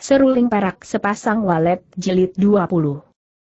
Seruling Perak Sepasang Walet Jilid 20.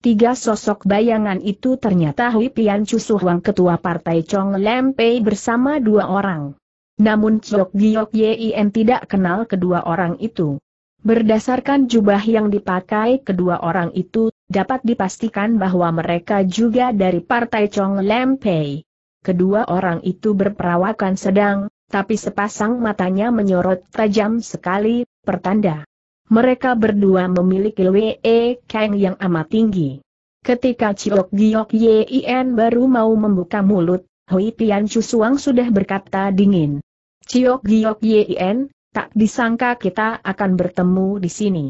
Tiga sosok bayangan itu ternyata Hui Pian Cusuhuang Ketua Partai Chong Pei bersama dua orang. Namun Chok Giok Yien tidak kenal kedua orang itu. Berdasarkan jubah yang dipakai kedua orang itu, dapat dipastikan bahwa mereka juga dari Partai Chong Pei. Kedua orang itu berperawakan sedang, tapi sepasang matanya menyorot tajam sekali, pertanda mereka berdua memiliki WE Kang yang amat tinggi. Ketika Ciok Giok Yin baru mau membuka mulut, Hui Chu Chusuang sudah berkata dingin. Ciok Giok Yin, tak disangka kita akan bertemu di sini.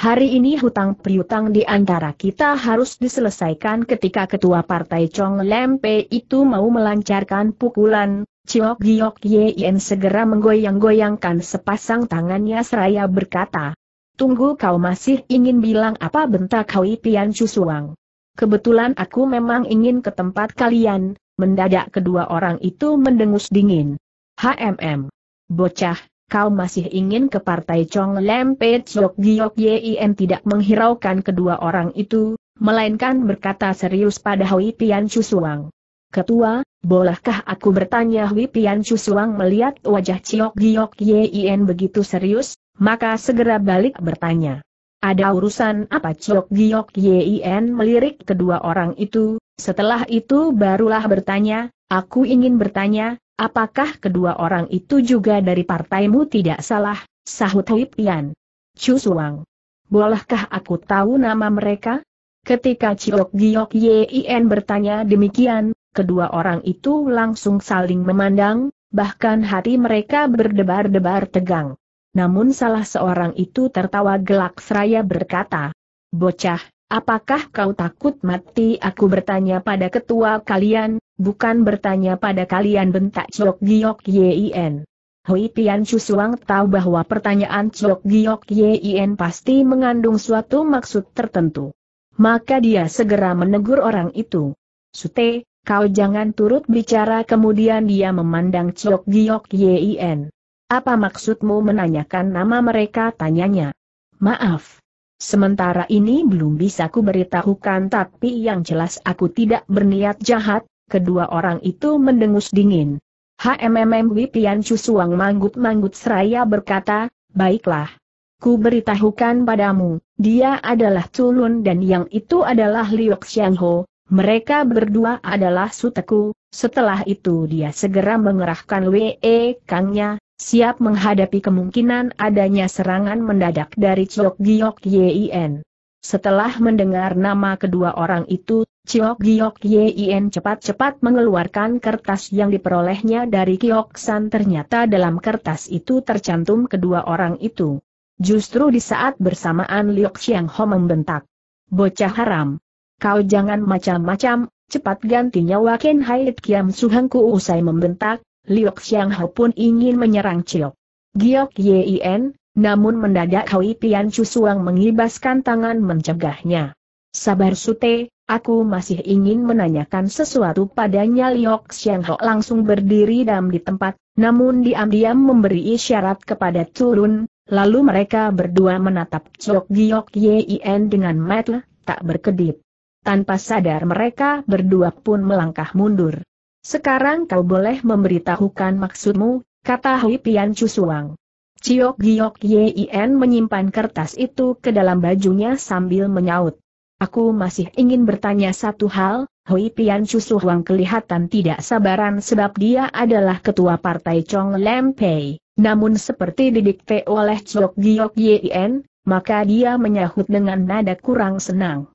Hari ini hutang piutang di antara kita harus diselesaikan ketika ketua partai Chong Lempe itu mau melancarkan pukulan, Ciok Giok Yin segera menggoyang-goyangkan sepasang tangannya seraya berkata, Tunggu kau masih ingin bilang apa bentak Hui Pian Cusuang. Kebetulan aku memang ingin ke tempat kalian, mendadak kedua orang itu mendengus dingin. HMM. Bocah, kau masih ingin ke partai Chong Lempet Jok Giok Yin tidak menghiraukan kedua orang itu, melainkan berkata serius pada Hui Pian Cusuang. Ketua, bolehkah aku bertanya Hui Pian Cusuang melihat wajah Ciok Giok Yin begitu serius? maka segera balik bertanya. Ada urusan apa Ciok Giok Yin melirik kedua orang itu, setelah itu barulah bertanya, aku ingin bertanya, apakah kedua orang itu juga dari partaimu tidak salah, sahut Hui Pian. Chu Suang. Bolehkah aku tahu nama mereka? Ketika Ciok Giok Yin bertanya demikian, kedua orang itu langsung saling memandang, bahkan hati mereka berdebar-debar tegang namun salah seorang itu tertawa gelak seraya berkata, Bocah, apakah kau takut mati? Aku bertanya pada ketua kalian, bukan bertanya pada kalian bentak Chok Giok Yin. Hui Pian Chusuang tahu bahwa pertanyaan Chok Giok Yin pasti mengandung suatu maksud tertentu. Maka dia segera menegur orang itu. Sute, kau jangan turut bicara kemudian dia memandang Chok Giok Yin. Apa maksudmu menanyakan nama mereka? Tanyanya. Maaf. Sementara ini belum bisa ku beritahukan tapi yang jelas aku tidak berniat jahat, kedua orang itu mendengus dingin. HMMM Wipian Cusuang manggut-manggut seraya berkata, baiklah. Ku beritahukan padamu, dia adalah Tulun dan yang itu adalah Liu Xiangho, mereka berdua adalah suteku, setelah itu dia segera mengerahkan WE Kangnya, siap menghadapi kemungkinan adanya serangan mendadak dari Chok Giok Yin. Setelah mendengar nama kedua orang itu, Chok Giok Yin cepat-cepat mengeluarkan kertas yang diperolehnya dari Kiok San ternyata dalam kertas itu tercantum kedua orang itu. Justru di saat bersamaan Liok Xiang Ho membentak. Bocah haram. Kau jangan macam-macam, cepat ganti nyawa Ken Haid Kiam Suhangku usai membentak, Liu Xiang Hao pun ingin menyerang Ciok. Giok Yin, namun mendadak Hui Tian Chusuang mengibaskan tangan mencegahnya. Sabar Sute, aku masih ingin menanyakan sesuatu padanya Liu Xiang Hao langsung berdiri dalam di tempat, namun diam-diam memberi isyarat kepada Turun, lalu mereka berdua menatap Ciok Giok Yin dengan mata tak berkedip. Tanpa sadar mereka berdua pun melangkah mundur. Sekarang kau boleh memberitahukan maksudmu, kata Hui Pian Cusuang. Ciok Giok Yin menyimpan kertas itu ke dalam bajunya sambil menyaut. Aku masih ingin bertanya satu hal, Hui Pian Suang kelihatan tidak sabaran sebab dia adalah ketua partai Chong Lam Pei. Namun seperti didikte oleh Ciok Giok Yin, maka dia menyahut dengan nada kurang senang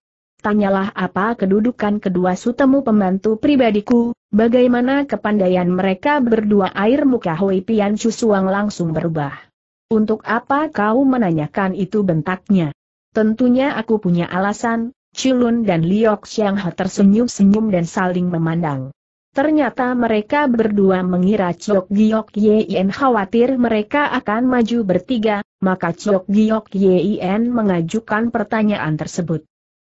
tanyalah apa kedudukan kedua sutemu pembantu pribadiku, bagaimana kepandaian mereka berdua air muka Hoi Pian Chusuang langsung berubah. Untuk apa kau menanyakan itu bentaknya? Tentunya aku punya alasan, Chilun dan Liok Xiangha tersenyum-senyum dan saling memandang. Ternyata mereka berdua mengira Chok Giok Yin khawatir mereka akan maju bertiga, maka Chok Giok Yin mengajukan pertanyaan tersebut.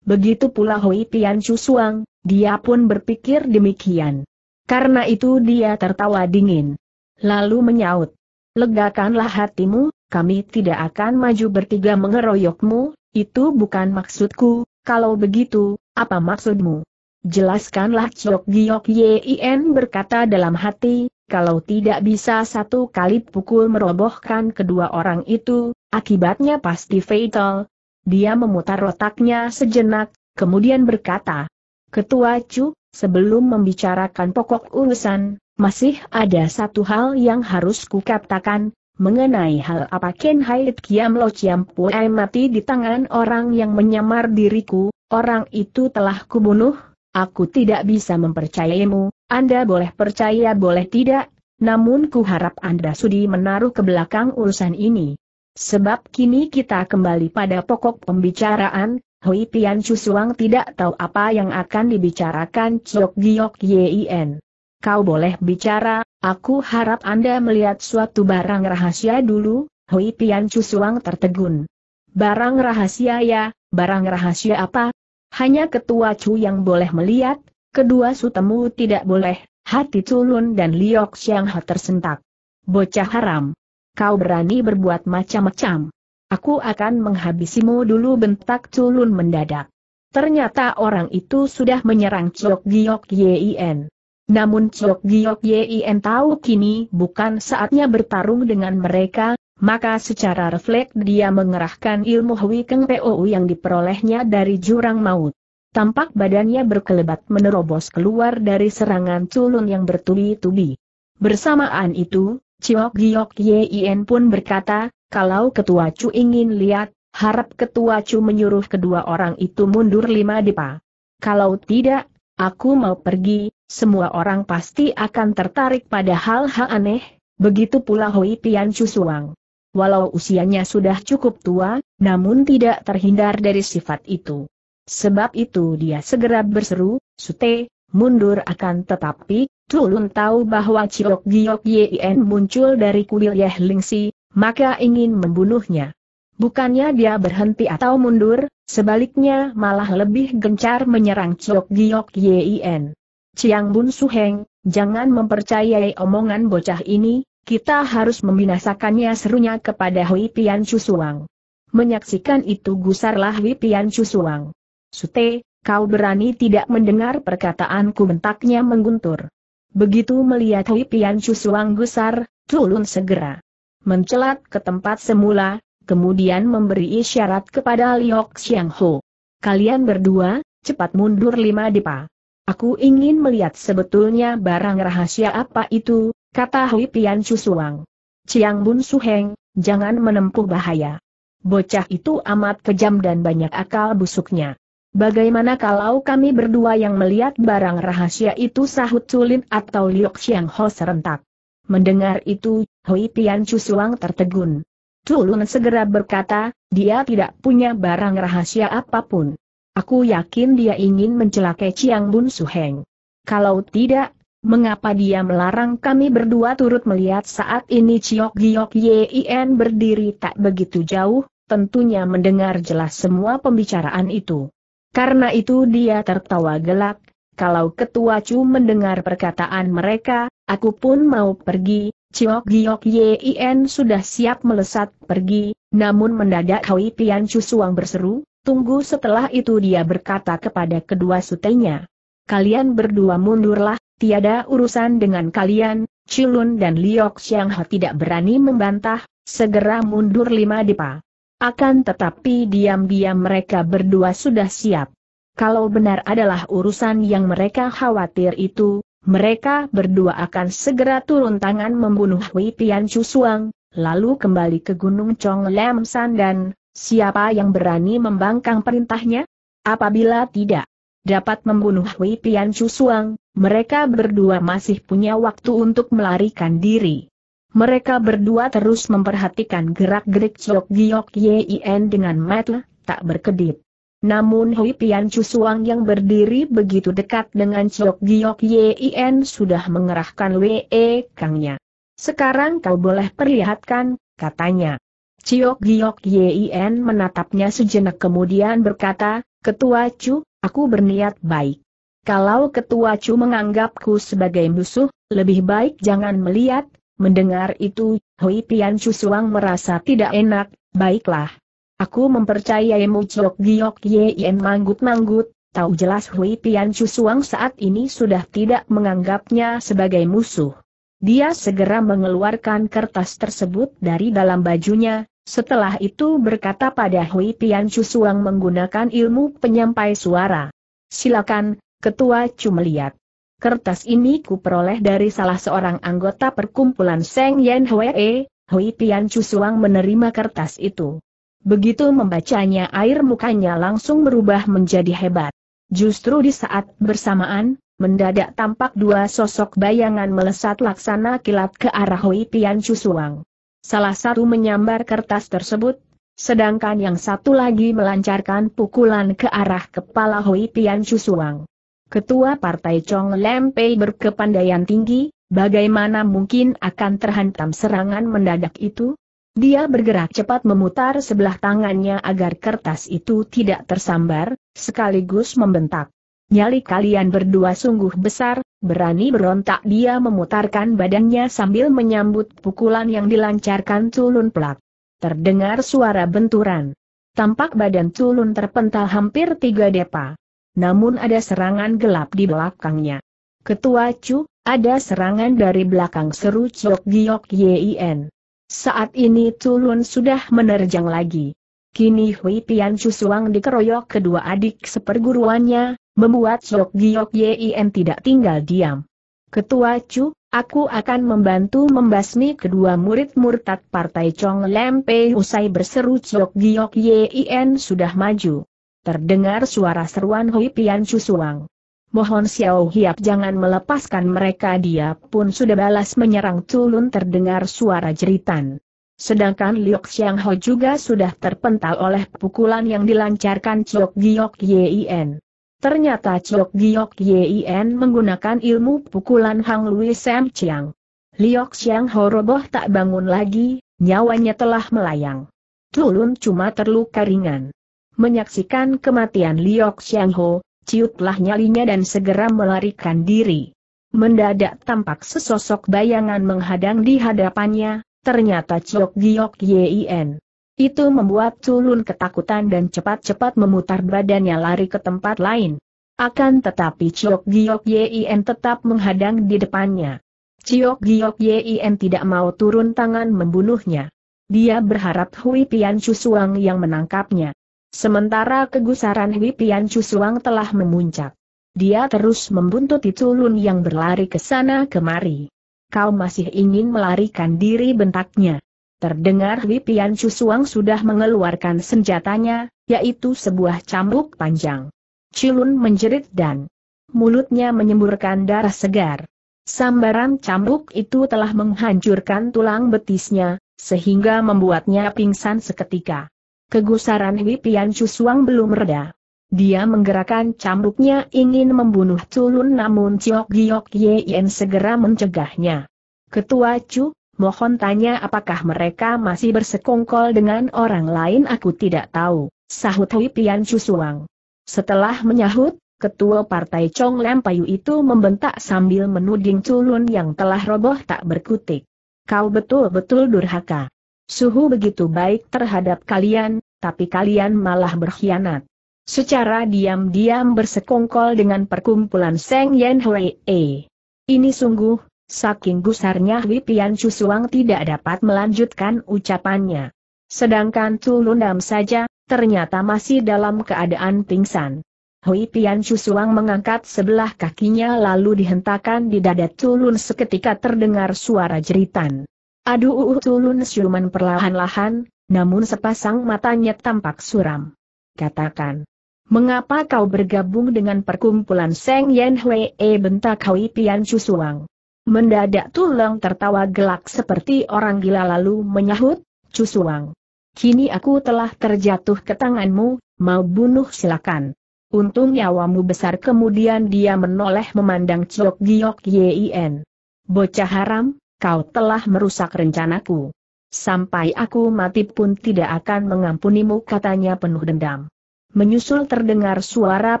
Begitu pula Hui Chu Chusuang, dia pun berpikir demikian. Karena itu dia tertawa dingin. Lalu menyaut. Legakanlah hatimu, kami tidak akan maju bertiga mengeroyokmu, itu bukan maksudku, kalau begitu, apa maksudmu? Jelaskanlah Chok Giok Yien berkata dalam hati, kalau tidak bisa satu kali pukul merobohkan kedua orang itu, akibatnya pasti fatal, dia memutar otaknya sejenak, kemudian berkata, Ketua Chu, sebelum membicarakan pokok urusan, masih ada satu hal yang harus kukatakan, mengenai hal apa Ken Haid Kiam Lo Chiam Puei mati di tangan orang yang menyamar diriku, orang itu telah kubunuh, aku tidak bisa mempercayaimu, Anda boleh percaya boleh tidak, namun ku harap Anda sudi menaruh ke belakang urusan ini. Sebab kini kita kembali pada pokok pembicaraan, Hui Tian Chusuang tidak tahu apa yang akan dibicarakan Chok Giok Yin. Kau boleh bicara, aku harap Anda melihat suatu barang rahasia dulu, Hui Tian Chusuang tertegun. Barang rahasia ya, barang rahasia apa? Hanya ketua Chu yang boleh melihat, kedua sutemu tidak boleh, hati culun dan liok siang tersentak. Bocah haram kau berani berbuat macam-macam. Aku akan menghabisimu dulu bentak culun mendadak. Ternyata orang itu sudah menyerang Ciok Giok Yien. Namun Ciok Giok Yien tahu kini bukan saatnya bertarung dengan mereka, maka secara refleks dia mengerahkan ilmu Hui Keng POU yang diperolehnya dari jurang maut. Tampak badannya berkelebat menerobos keluar dari serangan culun yang bertubi-tubi. Bersamaan itu, Ciok Giok Yien pun berkata, kalau ketua Chu ingin lihat, harap ketua Chu menyuruh kedua orang itu mundur lima depa. Kalau tidak, aku mau pergi, semua orang pasti akan tertarik pada hal-hal aneh, begitu pula Hoi Tian Chu Suang. Walau usianya sudah cukup tua, namun tidak terhindar dari sifat itu. Sebab itu dia segera berseru, Sute, mundur akan tetapi, Tulun tahu bahwa Ciok Giok Yin muncul dari kuil Yeh Lingsi, maka ingin membunuhnya. Bukannya dia berhenti atau mundur, sebaliknya malah lebih gencar menyerang Ciok Giok Yin. Ciang Bun Suheng, jangan mempercayai omongan bocah ini, kita harus membinasakannya serunya kepada Hui Pian Suang. Menyaksikan itu gusarlah Hui Pian Suang. Sute, kau berani tidak mendengar perkataanku bentaknya mengguntur. Begitu melihat Hui Pian Chusuang gusar, Tulun segera mencelat ke tempat semula, kemudian memberi isyarat kepada Liok Xiang Ho. Kalian berdua, cepat mundur lima depa. Aku ingin melihat sebetulnya barang rahasia apa itu, kata Hui Pian Chusuang. Ciang Bun Suheng, jangan menempuh bahaya. Bocah itu amat kejam dan banyak akal busuknya. Bagaimana kalau kami berdua yang melihat barang rahasia itu sahut Sulin atau liuk siang Ho serentak? Mendengar itu, Hui Tian Suang tertegun. Tulun segera berkata, dia tidak punya barang rahasia apapun. Aku yakin dia ingin mencelakai Chiang Bun Heng. Kalau tidak, mengapa dia melarang kami berdua turut melihat saat ini Chiok Giok Yin berdiri tak begitu jauh, tentunya mendengar jelas semua pembicaraan itu. Karena itu dia tertawa gelak, kalau ketua Chu mendengar perkataan mereka, aku pun mau pergi, Ciok Giok Yin sudah siap melesat pergi, namun mendadak Hui Pian Chu Suang berseru, tunggu setelah itu dia berkata kepada kedua sutenya. Kalian berdua mundurlah, tiada urusan dengan kalian, Chilun dan Liok Xiangha tidak berani membantah, segera mundur lima dipa. Akan tetapi diam-diam mereka berdua sudah siap. Kalau benar adalah urusan yang mereka khawatir itu, mereka berdua akan segera turun tangan membunuh Hui Tian Chusuang, lalu kembali ke Gunung Chong Lam San dan, siapa yang berani membangkang perintahnya? Apabila tidak dapat membunuh Hui Tian Chusuang, mereka berdua masih punya waktu untuk melarikan diri. Mereka berdua terus memperhatikan gerak-gerik Chok Giok Yin dengan mata tak berkedip. Namun Hui Pian Suang yang berdiri begitu dekat dengan Chok Giok Yin sudah mengerahkan Wee Kangnya. Sekarang kau boleh perlihatkan, katanya. Chok Giok Yin menatapnya sejenak kemudian berkata, Ketua Chu, aku berniat baik. Kalau Ketua Chu menganggapku sebagai musuh, lebih baik jangan melihat, Mendengar itu, Hui Pian Chusuang merasa tidak enak, baiklah. Aku mempercayaimu Chok Giok Yen manggut-manggut, tahu jelas Hui Pian Chusuang saat ini sudah tidak menganggapnya sebagai musuh. Dia segera mengeluarkan kertas tersebut dari dalam bajunya, setelah itu berkata pada Hui Pian Chusuang menggunakan ilmu penyampai suara. Silakan, Ketua Cu melihat. Kertas ini kuperoleh dari salah seorang anggota perkumpulan Seng Yen Hwee, Hui Pian Chusuang menerima kertas itu. Begitu membacanya air mukanya langsung berubah menjadi hebat. Justru di saat bersamaan, mendadak tampak dua sosok bayangan melesat laksana kilat ke arah Hui Pian Chusuang. Salah satu menyambar kertas tersebut, sedangkan yang satu lagi melancarkan pukulan ke arah kepala Hui Pian Chusuang. Ketua Partai Chong Lempei berkepandaian tinggi, bagaimana mungkin akan terhantam serangan mendadak itu? Dia bergerak cepat memutar sebelah tangannya agar kertas itu tidak tersambar, sekaligus membentak. Nyali kalian berdua sungguh besar, berani berontak dia memutarkan badannya sambil menyambut pukulan yang dilancarkan culun pelak. Terdengar suara benturan. Tampak badan culun terpental hampir tiga depa namun ada serangan gelap di belakangnya. Ketua Chu, ada serangan dari belakang seru Chok Giok Yin. Saat ini Tulun sudah menerjang lagi. Kini Hui Pian Chu Suang dikeroyok kedua adik seperguruannya, membuat Chok Giok Yin tidak tinggal diam. Ketua Chu, aku akan membantu membasmi kedua murid murtad partai Chong Lempe usai berseru Chok Giok Yin sudah maju. Terdengar suara seruan Hui Pian Chusuang. Mohon Xiao Hiap jangan melepaskan mereka dia pun sudah balas menyerang Tulun terdengar suara jeritan. Sedangkan Liok Xiang Ho juga sudah terpental oleh pukulan yang dilancarkan Chok Giok Yien. Ternyata Chok Giok Yien menggunakan ilmu pukulan Hang Lui Sam Chiang. Liok Xiang Ho roboh tak bangun lagi, nyawanya telah melayang. Tulun cuma terluka ringan. Menyaksikan kematian Liok Xiangho, ciutlah nyalinya dan segera melarikan diri. Mendadak tampak sesosok bayangan menghadang di hadapannya, ternyata Ciok Giok Yien. Itu membuat Culun ketakutan dan cepat-cepat memutar badannya lari ke tempat lain. Akan tetapi Ciok Giok Yien tetap menghadang di depannya. Ciok Giok Yien tidak mau turun tangan membunuhnya. Dia berharap Hui Pian Chusuang yang menangkapnya. Sementara kegusaran Wipian Cusuang telah memuncak. Dia terus membuntuti culun yang berlari ke sana kemari. Kau masih ingin melarikan diri bentaknya. Terdengar Wipian Cusuang sudah mengeluarkan senjatanya, yaitu sebuah cambuk panjang. Culun menjerit dan mulutnya menyemburkan darah segar. Sambaran cambuk itu telah menghancurkan tulang betisnya, sehingga membuatnya pingsan seketika. Kegusaran Wipian Cuswang belum reda. Dia menggerakkan cambuknya ingin membunuh Tulun namun Ciok Giok Yen segera mencegahnya. Ketua Chu, mohon tanya apakah mereka masih bersekongkol dengan orang lain aku tidak tahu, sahut Wipian Cuswang. Setelah menyahut, ketua partai Chong Lam Payu itu membentak sambil menuding Tulun yang telah roboh tak berkutik. Kau betul-betul durhaka. Suhu begitu baik terhadap kalian, tapi kalian malah berkhianat. Secara diam-diam bersekongkol dengan perkumpulan Seng Yen Hui E. Ini sungguh, saking gusarnya Hui Pian tidak dapat melanjutkan ucapannya. Sedangkan Lundam saja, ternyata masih dalam keadaan pingsan. Hui Pian Chusuang mengangkat sebelah kakinya lalu dihentakan di dada Tulun seketika terdengar suara jeritan. Aduh uh, uh, Tulun siuman perlahan-lahan, namun sepasang matanya tampak suram. Katakan. Mengapa kau bergabung dengan perkumpulan Seng Yen Hwee eh, bentak kau Pian Chusuang. Mendadak tulang tertawa gelak seperti orang gila lalu menyahut, Chusuang. Kini aku telah terjatuh ke tanganmu, mau bunuh silakan. Untung nyawamu besar kemudian dia menoleh memandang Chok Giok Yin. Bocah haram, kau telah merusak rencanaku. Sampai aku mati pun tidak akan mengampunimu katanya penuh dendam. Menyusul terdengar suara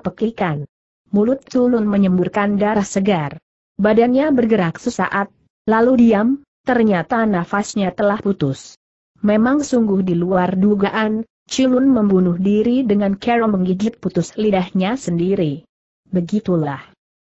pekikan. Mulut Tulun menyemburkan darah segar. Badannya bergerak sesaat, lalu diam, ternyata nafasnya telah putus. Memang sungguh di luar dugaan, Cilun membunuh diri dengan cara menggigit putus lidahnya sendiri. Begitulah.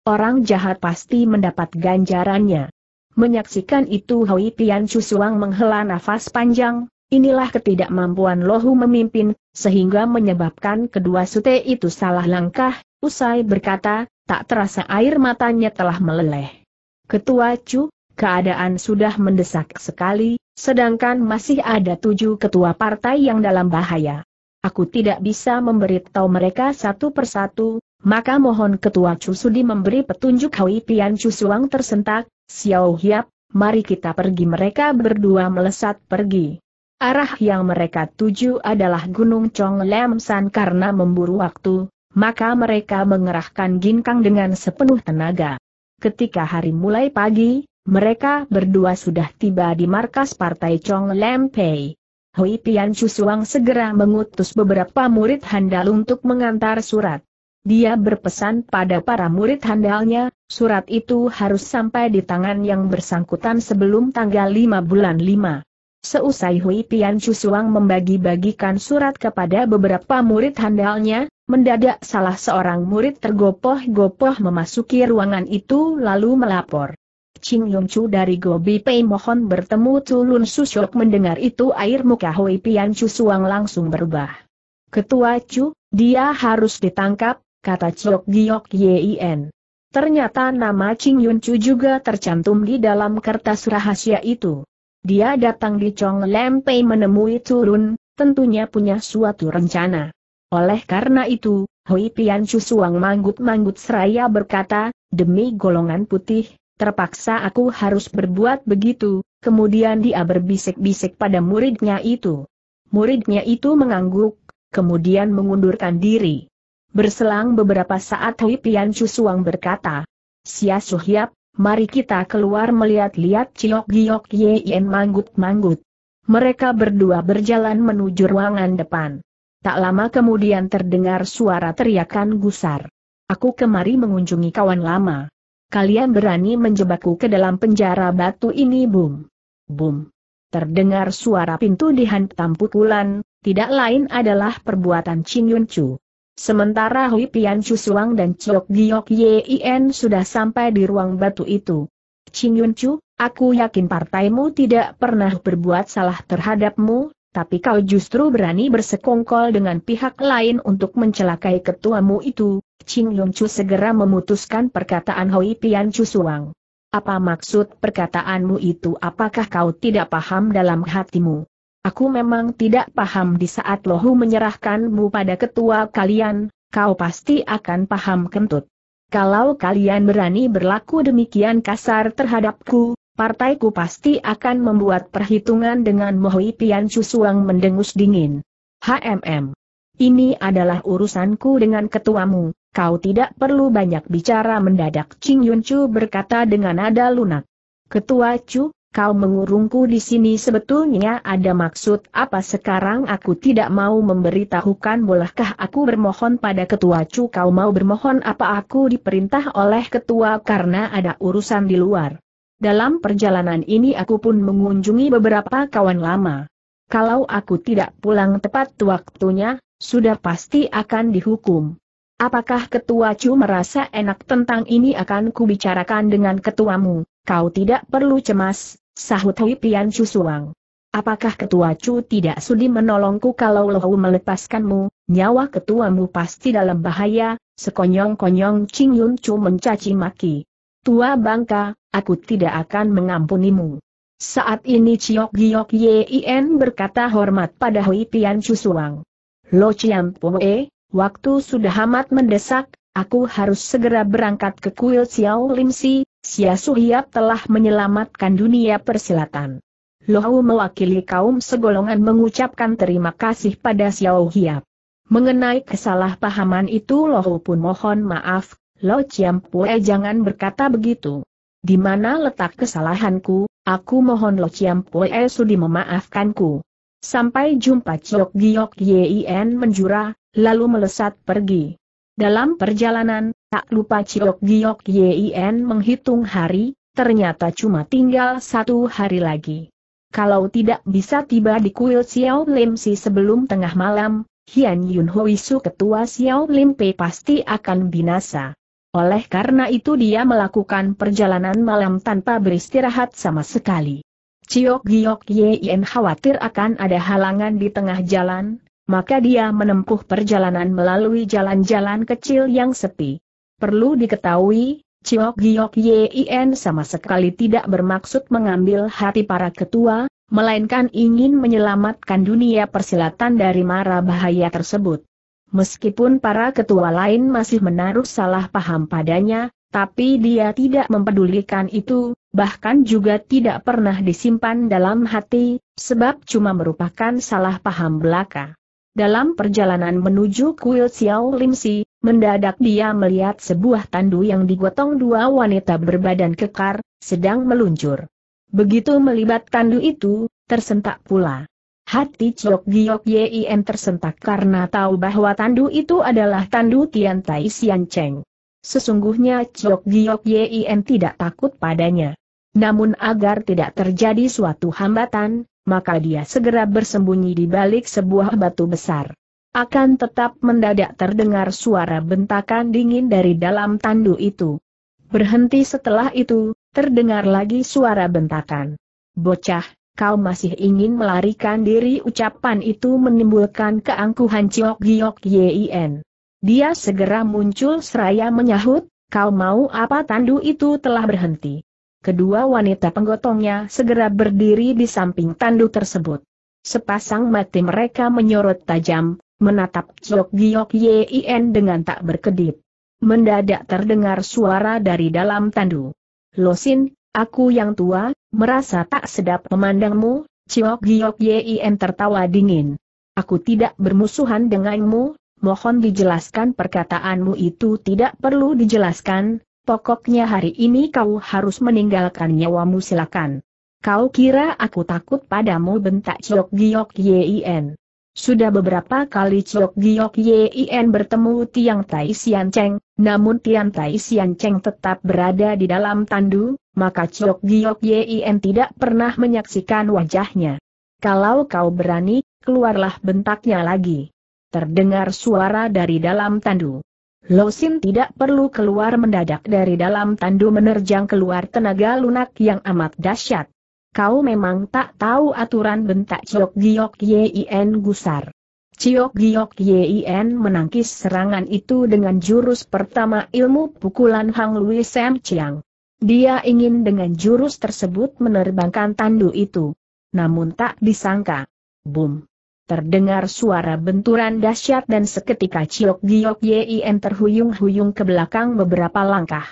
Orang jahat pasti mendapat ganjarannya. Menyaksikan itu Hoi Pian Chusuang menghela nafas panjang, inilah ketidakmampuan Lohu memimpin, sehingga menyebabkan kedua sute itu salah langkah, usai berkata, tak terasa air matanya telah meleleh. Ketua Chu, keadaan sudah mendesak sekali, sedangkan masih ada tujuh ketua partai yang dalam bahaya. Aku tidak bisa memberitahu mereka satu persatu, maka mohon Ketua Chu Sudi memberi petunjuk Hoi Pian Chu tersentak, Xiao Hiap, mari kita pergi mereka berdua melesat pergi. Arah yang mereka tuju adalah Gunung Chong Lam San karena memburu waktu, maka mereka mengerahkan ginkang dengan sepenuh tenaga. Ketika hari mulai pagi, mereka berdua sudah tiba di markas partai Chong Lam Pei. Hui Pian Suang segera mengutus beberapa murid handal untuk mengantar surat. Dia berpesan pada para murid handalnya, surat itu harus sampai di tangan yang bersangkutan sebelum tanggal 5 bulan 5. Seusai Hui Pian Chusuang membagi-bagikan surat kepada beberapa murid handalnya, mendadak salah seorang murid tergopoh-gopoh memasuki ruangan itu lalu melapor. Ching Yong Chu dari Gobi Pei mohon bertemu Tulun Susyok mendengar itu air muka Hui Pian Chusuang langsung berubah. Ketua Chu, dia harus ditangkap, kata Chok Giok Yin. Ternyata nama Ching Yun Chu juga tercantum di dalam kertas rahasia itu. Dia datang di Chong Pei menemui Turun, tentunya punya suatu rencana. Oleh karena itu, Hui Pian Chu Suang manggut-manggut seraya berkata, demi golongan putih, terpaksa aku harus berbuat begitu, kemudian dia berbisik-bisik pada muridnya itu. Muridnya itu mengangguk, kemudian mengundurkan diri. Berselang beberapa saat Hui Pian Chu Suang berkata, Sia Suhyap, mari kita keluar melihat-lihat Ciok Giok Yen manggut-manggut. Mereka berdua berjalan menuju ruangan depan. Tak lama kemudian terdengar suara teriakan gusar. Aku kemari mengunjungi kawan lama. Kalian berani menjebakku ke dalam penjara batu ini bum. Bum. Terdengar suara pintu dihantam pukulan, tidak lain adalah perbuatan Chin Yun Chu. Sementara Hui Pian Chusuang dan Chok Giok Yin sudah sampai di ruang batu itu. Ching Yun Chu, aku yakin partaimu tidak pernah berbuat salah terhadapmu, tapi kau justru berani bersekongkol dengan pihak lain untuk mencelakai ketuamu itu, Ching Yun Chu segera memutuskan perkataan Hui Pian Chu Apa maksud perkataanmu itu apakah kau tidak paham dalam hatimu? Aku memang tidak paham di saat Lohu menyerahkanmu pada ketua kalian, kau pasti akan paham kentut. Kalau kalian berani berlaku demikian kasar terhadapku, partaiku pasti akan membuat perhitungan dengan Mohi Pian Cusuang mendengus dingin. HMM. Ini adalah urusanku dengan ketuamu, kau tidak perlu banyak bicara mendadak Ching Yun Chu berkata dengan nada lunak. Ketua Chu, kau mengurungku di sini sebetulnya ada maksud apa sekarang aku tidak mau memberitahukan bolehkah aku bermohon pada ketua cu kau mau bermohon apa aku diperintah oleh ketua karena ada urusan di luar. Dalam perjalanan ini aku pun mengunjungi beberapa kawan lama. Kalau aku tidak pulang tepat waktunya, sudah pasti akan dihukum. Apakah ketua cu merasa enak tentang ini akan kubicarakan dengan ketuamu? Kau tidak perlu cemas, Sahut Hui Pian Chu Suang. Apakah ketua Chu tidak sudi menolongku kalau Lohu melepaskanmu, nyawa ketuamu pasti dalam bahaya, sekonyong-konyong Ching Yun Chu mencaci maki. Tua bangka, aku tidak akan mengampunimu. Saat ini Chiok Giok Yin berkata hormat pada Hui Pian Chu Suang. Lo Chiam E, waktu sudah amat mendesak, Aku harus segera berangkat ke kuil Xiao Lim Si, Xia Suhiap telah menyelamatkan dunia persilatan. Lohu mewakili kaum segolongan mengucapkan terima kasih pada Xiao Hiap. Mengenai kesalahpahaman itu Lohu pun mohon maaf, Lo Pue jangan berkata begitu. Di mana letak kesalahanku, aku mohon Lo Pue sudi memaafkanku. Sampai jumpa Chok Giok Yien menjura, lalu melesat pergi. Dalam perjalanan, tak lupa Ciok Giok Yien menghitung hari, ternyata cuma tinggal satu hari lagi. Kalau tidak bisa tiba di kuil Xiao Lim Si sebelum tengah malam, Hian Yun Hoisu ketua Xiao Lim Pei pasti akan binasa. Oleh karena itu dia melakukan perjalanan malam tanpa beristirahat sama sekali. Ciok Giok Yien khawatir akan ada halangan di tengah jalan, maka dia menempuh perjalanan melalui jalan-jalan kecil yang sepi. Perlu diketahui, Ciok Giok Yin sama sekali tidak bermaksud mengambil hati para ketua, melainkan ingin menyelamatkan dunia persilatan dari mara bahaya tersebut. Meskipun para ketua lain masih menaruh salah paham padanya, tapi dia tidak mempedulikan itu, bahkan juga tidak pernah disimpan dalam hati, sebab cuma merupakan salah paham belaka. Dalam perjalanan menuju kuil Xiao Lim Si, mendadak dia melihat sebuah tandu yang digotong dua wanita berbadan kekar, sedang meluncur. Begitu melibat tandu itu, tersentak pula. Hati Chok Giok Yien tersentak karena tahu bahwa tandu itu adalah tandu Tian Tai Sian Cheng. Sesungguhnya Chok Giok Yien tidak takut padanya. Namun agar tidak terjadi suatu hambatan, maka dia segera bersembunyi di balik sebuah batu besar. Akan tetap mendadak terdengar suara bentakan dingin dari dalam tandu itu. Berhenti setelah itu, terdengar lagi suara bentakan. Bocah, kau masih ingin melarikan diri ucapan itu menimbulkan keangkuhan Ciok Giok Yin. Dia segera muncul seraya menyahut, kau mau apa tandu itu telah berhenti kedua wanita penggotongnya segera berdiri di samping tandu tersebut. Sepasang mati mereka menyorot tajam, menatap Chok Giok Yin dengan tak berkedip. Mendadak terdengar suara dari dalam tandu. Losin, aku yang tua, merasa tak sedap memandangmu, Chok Giok Yin tertawa dingin. Aku tidak bermusuhan denganmu, mohon dijelaskan perkataanmu itu tidak perlu dijelaskan, Pokoknya hari ini kau harus meninggalkan nyawamu silakan. Kau kira aku takut padamu bentak Chok Giok Yin. Sudah beberapa kali Chok Giok Yin bertemu Tiang Tai Sian Cheng, namun Tiang Tai Sian Cheng tetap berada di dalam tandu, maka Chok Giok Yin tidak pernah menyaksikan wajahnya. Kalau kau berani, keluarlah bentaknya lagi. Terdengar suara dari dalam tandu. Losin tidak perlu keluar mendadak dari dalam tandu menerjang keluar tenaga lunak yang amat dahsyat. Kau memang tak tahu aturan bentak Ciok Giok Yin gusar. Ciok Giok Yin menangkis serangan itu dengan jurus pertama ilmu pukulan Hang Lui Sam Chiang. Dia ingin dengan jurus tersebut menerbangkan tandu itu. Namun tak disangka. Boom terdengar suara benturan dahsyat dan seketika Ciok Giok Yien terhuyung-huyung ke belakang beberapa langkah.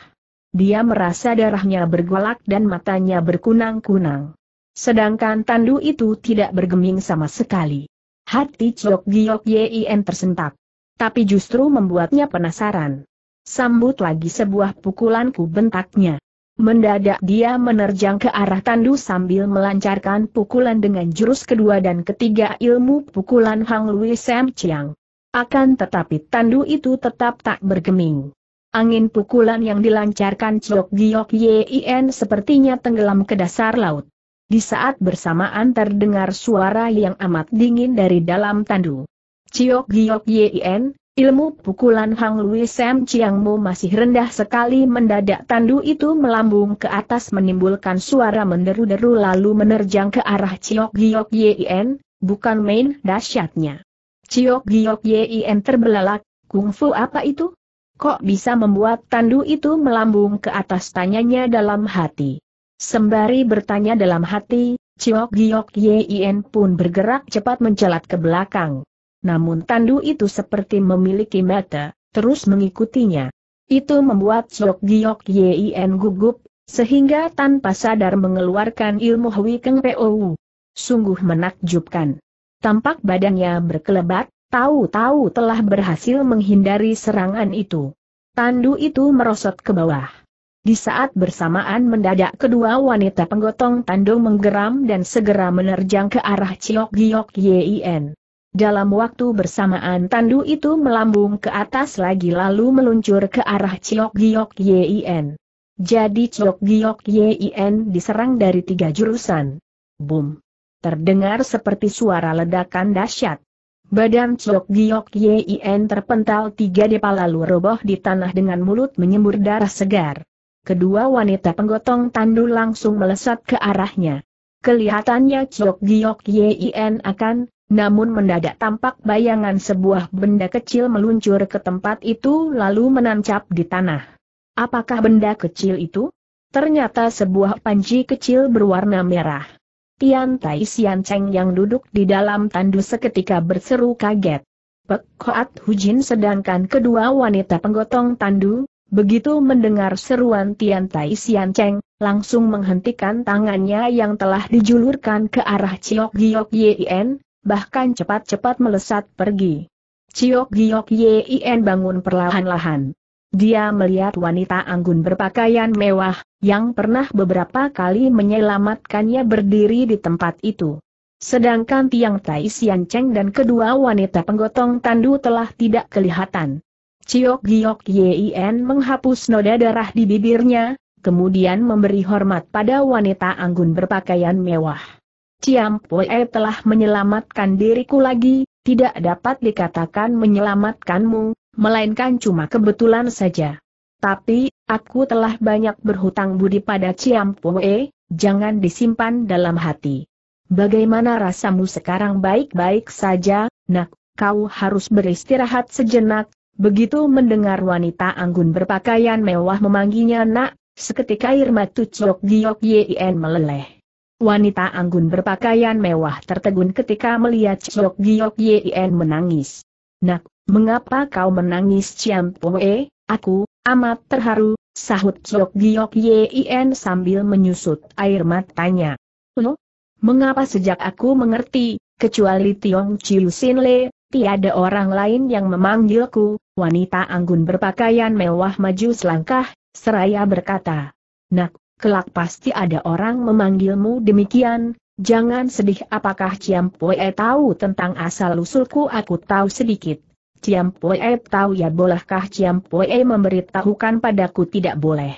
Dia merasa darahnya bergolak dan matanya berkunang-kunang. Sedangkan tandu itu tidak bergeming sama sekali. Hati Ciok Giok Yien tersentak. Tapi justru membuatnya penasaran. Sambut lagi sebuah pukulanku bentaknya. Mendadak dia menerjang ke arah tandu sambil melancarkan pukulan dengan jurus kedua dan ketiga ilmu pukulan Hang Lui Sam Chiang. Akan tetapi tandu itu tetap tak bergeming. Angin pukulan yang dilancarkan Chok Giok Yien sepertinya tenggelam ke dasar laut. Di saat bersamaan terdengar suara yang amat dingin dari dalam tandu. Chok Giok Yien, Ilmu pukulan Hang Lui Sam Chiang masih rendah sekali mendadak tandu itu melambung ke atas menimbulkan suara menderu-deru lalu menerjang ke arah Chiok Giok Yien, bukan main dahsyatnya. Chiok Giok Yien terbelalak, kungfu apa itu? Kok bisa membuat tandu itu melambung ke atas tanyanya dalam hati? Sembari bertanya dalam hati, Chiok Giok Yien pun bergerak cepat mencelat ke belakang. Namun tandu itu seperti memiliki mata, terus mengikutinya. Itu membuat Sok Giok Yin gugup, sehingga tanpa sadar mengeluarkan ilmu Hui Keng Pou. Sungguh menakjubkan. Tampak badannya berkelebat, tahu-tahu telah berhasil menghindari serangan itu. Tandu itu merosot ke bawah. Di saat bersamaan mendadak kedua wanita penggotong tandu menggeram dan segera menerjang ke arah Ciok Giok Yin. Dalam waktu bersamaan tandu itu melambung ke atas lagi lalu meluncur ke arah Ciok Giok Yin. Jadi Ciok Giok Yin diserang dari tiga jurusan. Boom! Terdengar seperti suara ledakan dahsyat. Badan Ciok Giok Yin terpental tiga depa lalu roboh di tanah dengan mulut menyembur darah segar. Kedua wanita penggotong tandu langsung melesat ke arahnya. Kelihatannya Ciok Giok Yin akan namun mendadak tampak bayangan sebuah benda kecil meluncur ke tempat itu lalu menancap di tanah. Apakah benda kecil itu? Ternyata sebuah panci kecil berwarna merah. Tian Tai Sian Cheng yang duduk di dalam tandu seketika berseru kaget. Pek Koat Hujin sedangkan kedua wanita penggotong tandu, begitu mendengar seruan Tian Tai Sian Cheng, langsung menghentikan tangannya yang telah dijulurkan ke arah Chiok Giok Yien, bahkan cepat-cepat melesat pergi. Ciok Giok Yin bangun perlahan-lahan. Dia melihat wanita anggun berpakaian mewah, yang pernah beberapa kali menyelamatkannya berdiri di tempat itu. Sedangkan Tiang Tai Sian Cheng dan kedua wanita penggotong tandu telah tidak kelihatan. Ciok Giok Yin menghapus noda darah di bibirnya, kemudian memberi hormat pada wanita anggun berpakaian mewah. Ciam Pue telah menyelamatkan diriku lagi, tidak dapat dikatakan menyelamatkanmu, melainkan cuma kebetulan saja. Tapi, aku telah banyak berhutang budi pada Ciam Pue, jangan disimpan dalam hati. Bagaimana rasamu sekarang baik-baik saja, nak, kau harus beristirahat sejenak, begitu mendengar wanita anggun berpakaian mewah memanggilnya nak, seketika air matu Chok Giok Yien meleleh. Wanita anggun berpakaian mewah tertegun ketika melihat Chok Giok Yien menangis. Nak, mengapa kau menangis Chiam Poe? Aku, amat terharu, sahut Chok Giok Yien sambil menyusut air matanya. Lo? Mengapa sejak aku mengerti, kecuali Tiong Chiu Sin Le, tiada orang lain yang memanggilku, wanita anggun berpakaian mewah maju selangkah, seraya berkata. Nak, kelak pasti ada orang memanggilmu demikian, jangan sedih apakah Ciam Poe tahu tentang asal-usulku aku tahu sedikit. Ciam Poe tahu ya bolehkah Ciam Poe memberitahukan padaku tidak boleh.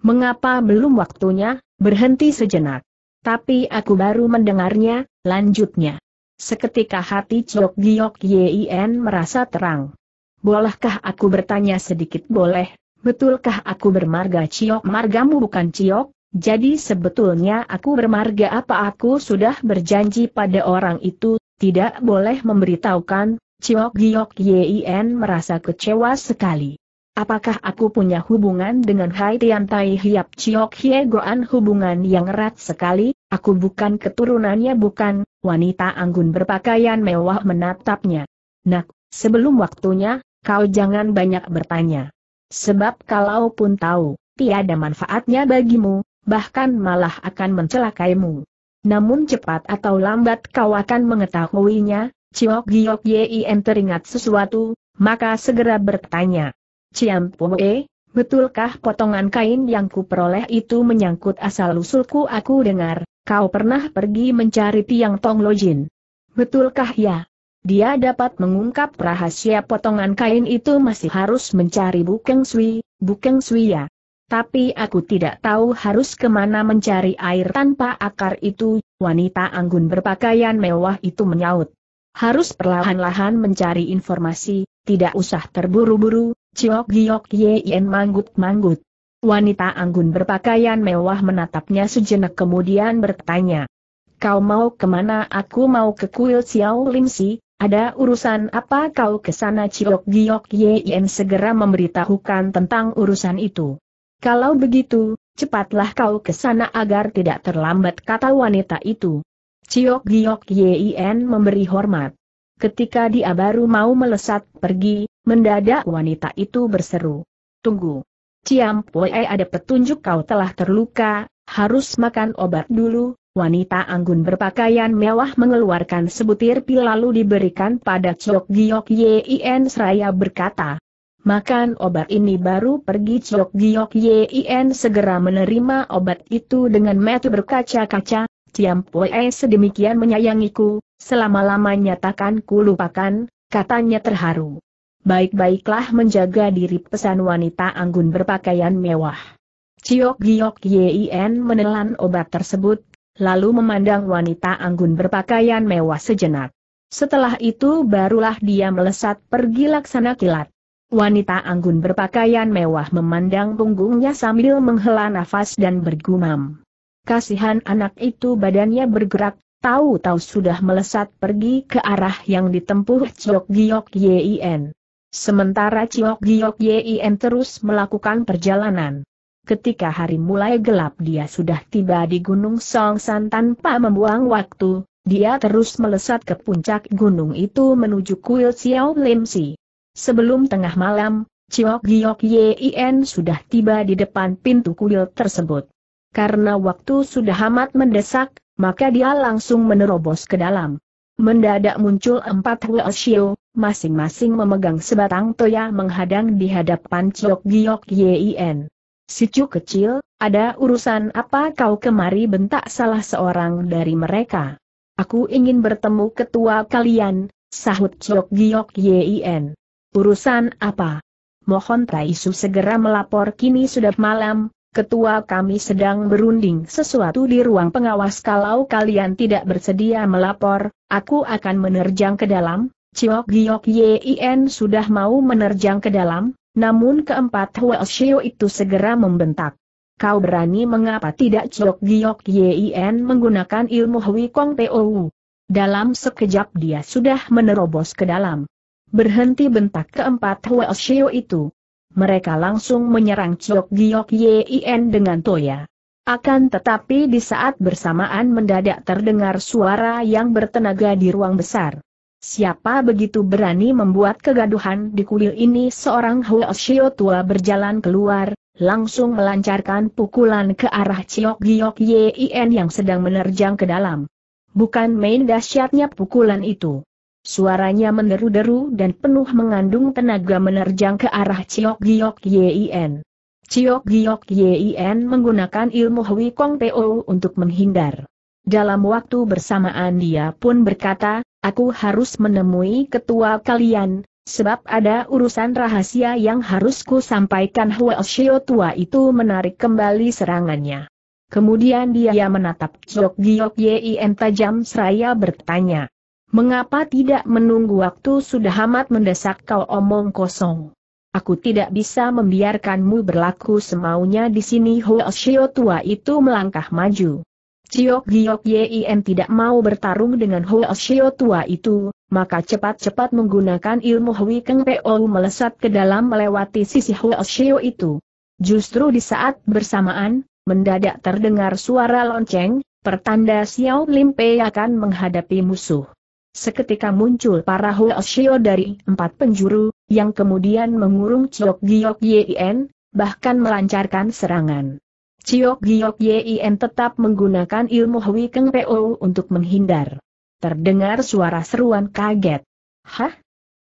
Mengapa belum waktunya, berhenti sejenak. Tapi aku baru mendengarnya, lanjutnya. Seketika hati Chok Giok Yin merasa terang. Bolehkah aku bertanya sedikit boleh, betulkah aku bermarga Ciok? Margamu bukan Ciok, jadi sebetulnya aku bermarga apa aku sudah berjanji pada orang itu, tidak boleh memberitahukan, Ciok Giok Yin merasa kecewa sekali. Apakah aku punya hubungan dengan Hai Tian Tai Hiap Ciok Hie Goan hubungan yang erat sekali, aku bukan keturunannya bukan, wanita anggun berpakaian mewah menatapnya. Nak, sebelum waktunya, kau jangan banyak bertanya. Sebab kalaupun tahu, tiada manfaatnya bagimu, bahkan malah akan mencelakaimu. Namun cepat atau lambat kau akan mengetahuinya, Ciok Giok Yien teringat sesuatu, maka segera bertanya. Ciam Poe, betulkah potongan kain yang kuperoleh itu menyangkut asal-usulku aku dengar, kau pernah pergi mencari tiang Tong Lojin. Betulkah ya? Dia dapat mengungkap rahasia potongan kain itu masih harus mencari Bukeng Sui, Bukeng Sui ya. Tapi aku tidak tahu harus kemana mencari air tanpa akar itu, wanita anggun berpakaian mewah itu menyaut. Harus perlahan-lahan mencari informasi, tidak usah terburu-buru, Ciok Giok Yen manggut-manggut. Wanita anggun berpakaian mewah menatapnya sejenak kemudian bertanya. Kau mau kemana aku mau ke kuil Xiao Lim Si, ada urusan apa kau ke sana Ciok Giok Yin segera memberitahukan tentang urusan itu. Kalau begitu, cepatlah kau ke sana agar tidak terlambat kata wanita itu. Ciok Giok Yin memberi hormat. Ketika dia baru mau melesat pergi, mendadak wanita itu berseru. Tunggu. Ciam Poe ada petunjuk kau telah terluka, harus makan obat dulu, wanita anggun berpakaian mewah mengeluarkan sebutir pil lalu diberikan pada Chok Giok Yien. seraya berkata, Makan obat ini baru pergi Chok Giok Yien segera menerima obat itu dengan mata berkaca-kaca, Ciam Poe sedemikian menyayangiku, selama-lamanya takkan lupakan, katanya terharu. Baik-baiklah menjaga diri pesan wanita anggun berpakaian mewah. Chok Giok Yien menelan obat tersebut, lalu memandang wanita anggun berpakaian mewah sejenak. Setelah itu barulah dia melesat pergi laksana kilat. Wanita anggun berpakaian mewah memandang punggungnya sambil menghela nafas dan bergumam. Kasihan anak itu badannya bergerak, tahu-tahu sudah melesat pergi ke arah yang ditempuh Ciok Giok Yin. Sementara Ciok Giok Yin terus melakukan perjalanan. Ketika hari mulai gelap dia sudah tiba di Gunung Songsan tanpa membuang waktu, dia terus melesat ke puncak gunung itu menuju kuil Xiao Lim Si. Sebelum tengah malam, Chiok Giok Yien sudah tiba di depan pintu kuil tersebut. Karena waktu sudah amat mendesak, maka dia langsung menerobos ke dalam. Mendadak muncul empat Huoshio, masing-masing memegang sebatang toya menghadang di hadapan Chiok Giok Yien. Si Sicu kecil, ada urusan apa kau kemari bentak salah seorang dari mereka. Aku ingin bertemu ketua kalian, sahut Chok Giok Yin. Urusan apa? Mohon Taisu segera melapor kini sudah malam, ketua kami sedang berunding sesuatu di ruang pengawas kalau kalian tidak bersedia melapor, aku akan menerjang ke dalam, Ciok Giok Yin sudah mau menerjang ke dalam, namun keempat Huashio itu segera membentak. Kau berani mengapa tidak Chok Giok Yin menggunakan ilmu Hui Kong Pou? Dalam sekejap dia sudah menerobos ke dalam. Berhenti bentak keempat Huashio itu. Mereka langsung menyerang Chok Giok Yin dengan toya. Akan tetapi di saat bersamaan mendadak terdengar suara yang bertenaga di ruang besar. Siapa begitu berani membuat kegaduhan di kuil ini seorang Huoshio tua berjalan keluar, langsung melancarkan pukulan ke arah Ciok Giok Yin yang sedang menerjang ke dalam. Bukan main dahsyatnya pukulan itu. Suaranya menderu-deru dan penuh mengandung tenaga menerjang ke arah Ciok Giok Yin. Ciok Giok Yin menggunakan ilmu Hui Kong Po untuk menghindar. Dalam waktu bersamaan dia pun berkata, aku harus menemui ketua kalian, sebab ada urusan rahasia yang harus ku sampaikan Huel Shio tua itu menarik kembali serangannya. Kemudian dia menatap Jok Giok Yien tajam seraya bertanya. Mengapa tidak menunggu waktu sudah amat mendesak kau omong kosong? Aku tidak bisa membiarkanmu berlaku semaunya di sini Huo Shio tua itu melangkah maju. Ciok Giok Yim tidak mau bertarung dengan Hoa Shio tua itu, maka cepat-cepat menggunakan ilmu Hui Keng Po melesat ke dalam melewati sisi Hoa Shio itu. Justru di saat bersamaan, mendadak terdengar suara lonceng, pertanda Xiao Lim Pei akan menghadapi musuh. Seketika muncul para Huoshio dari empat penjuru, yang kemudian mengurung Ciok Giok Yim, bahkan melancarkan serangan. Ciok Giok Yin tetap menggunakan ilmu Hui Keng Po untuk menghindar. Terdengar suara seruan kaget. Hah?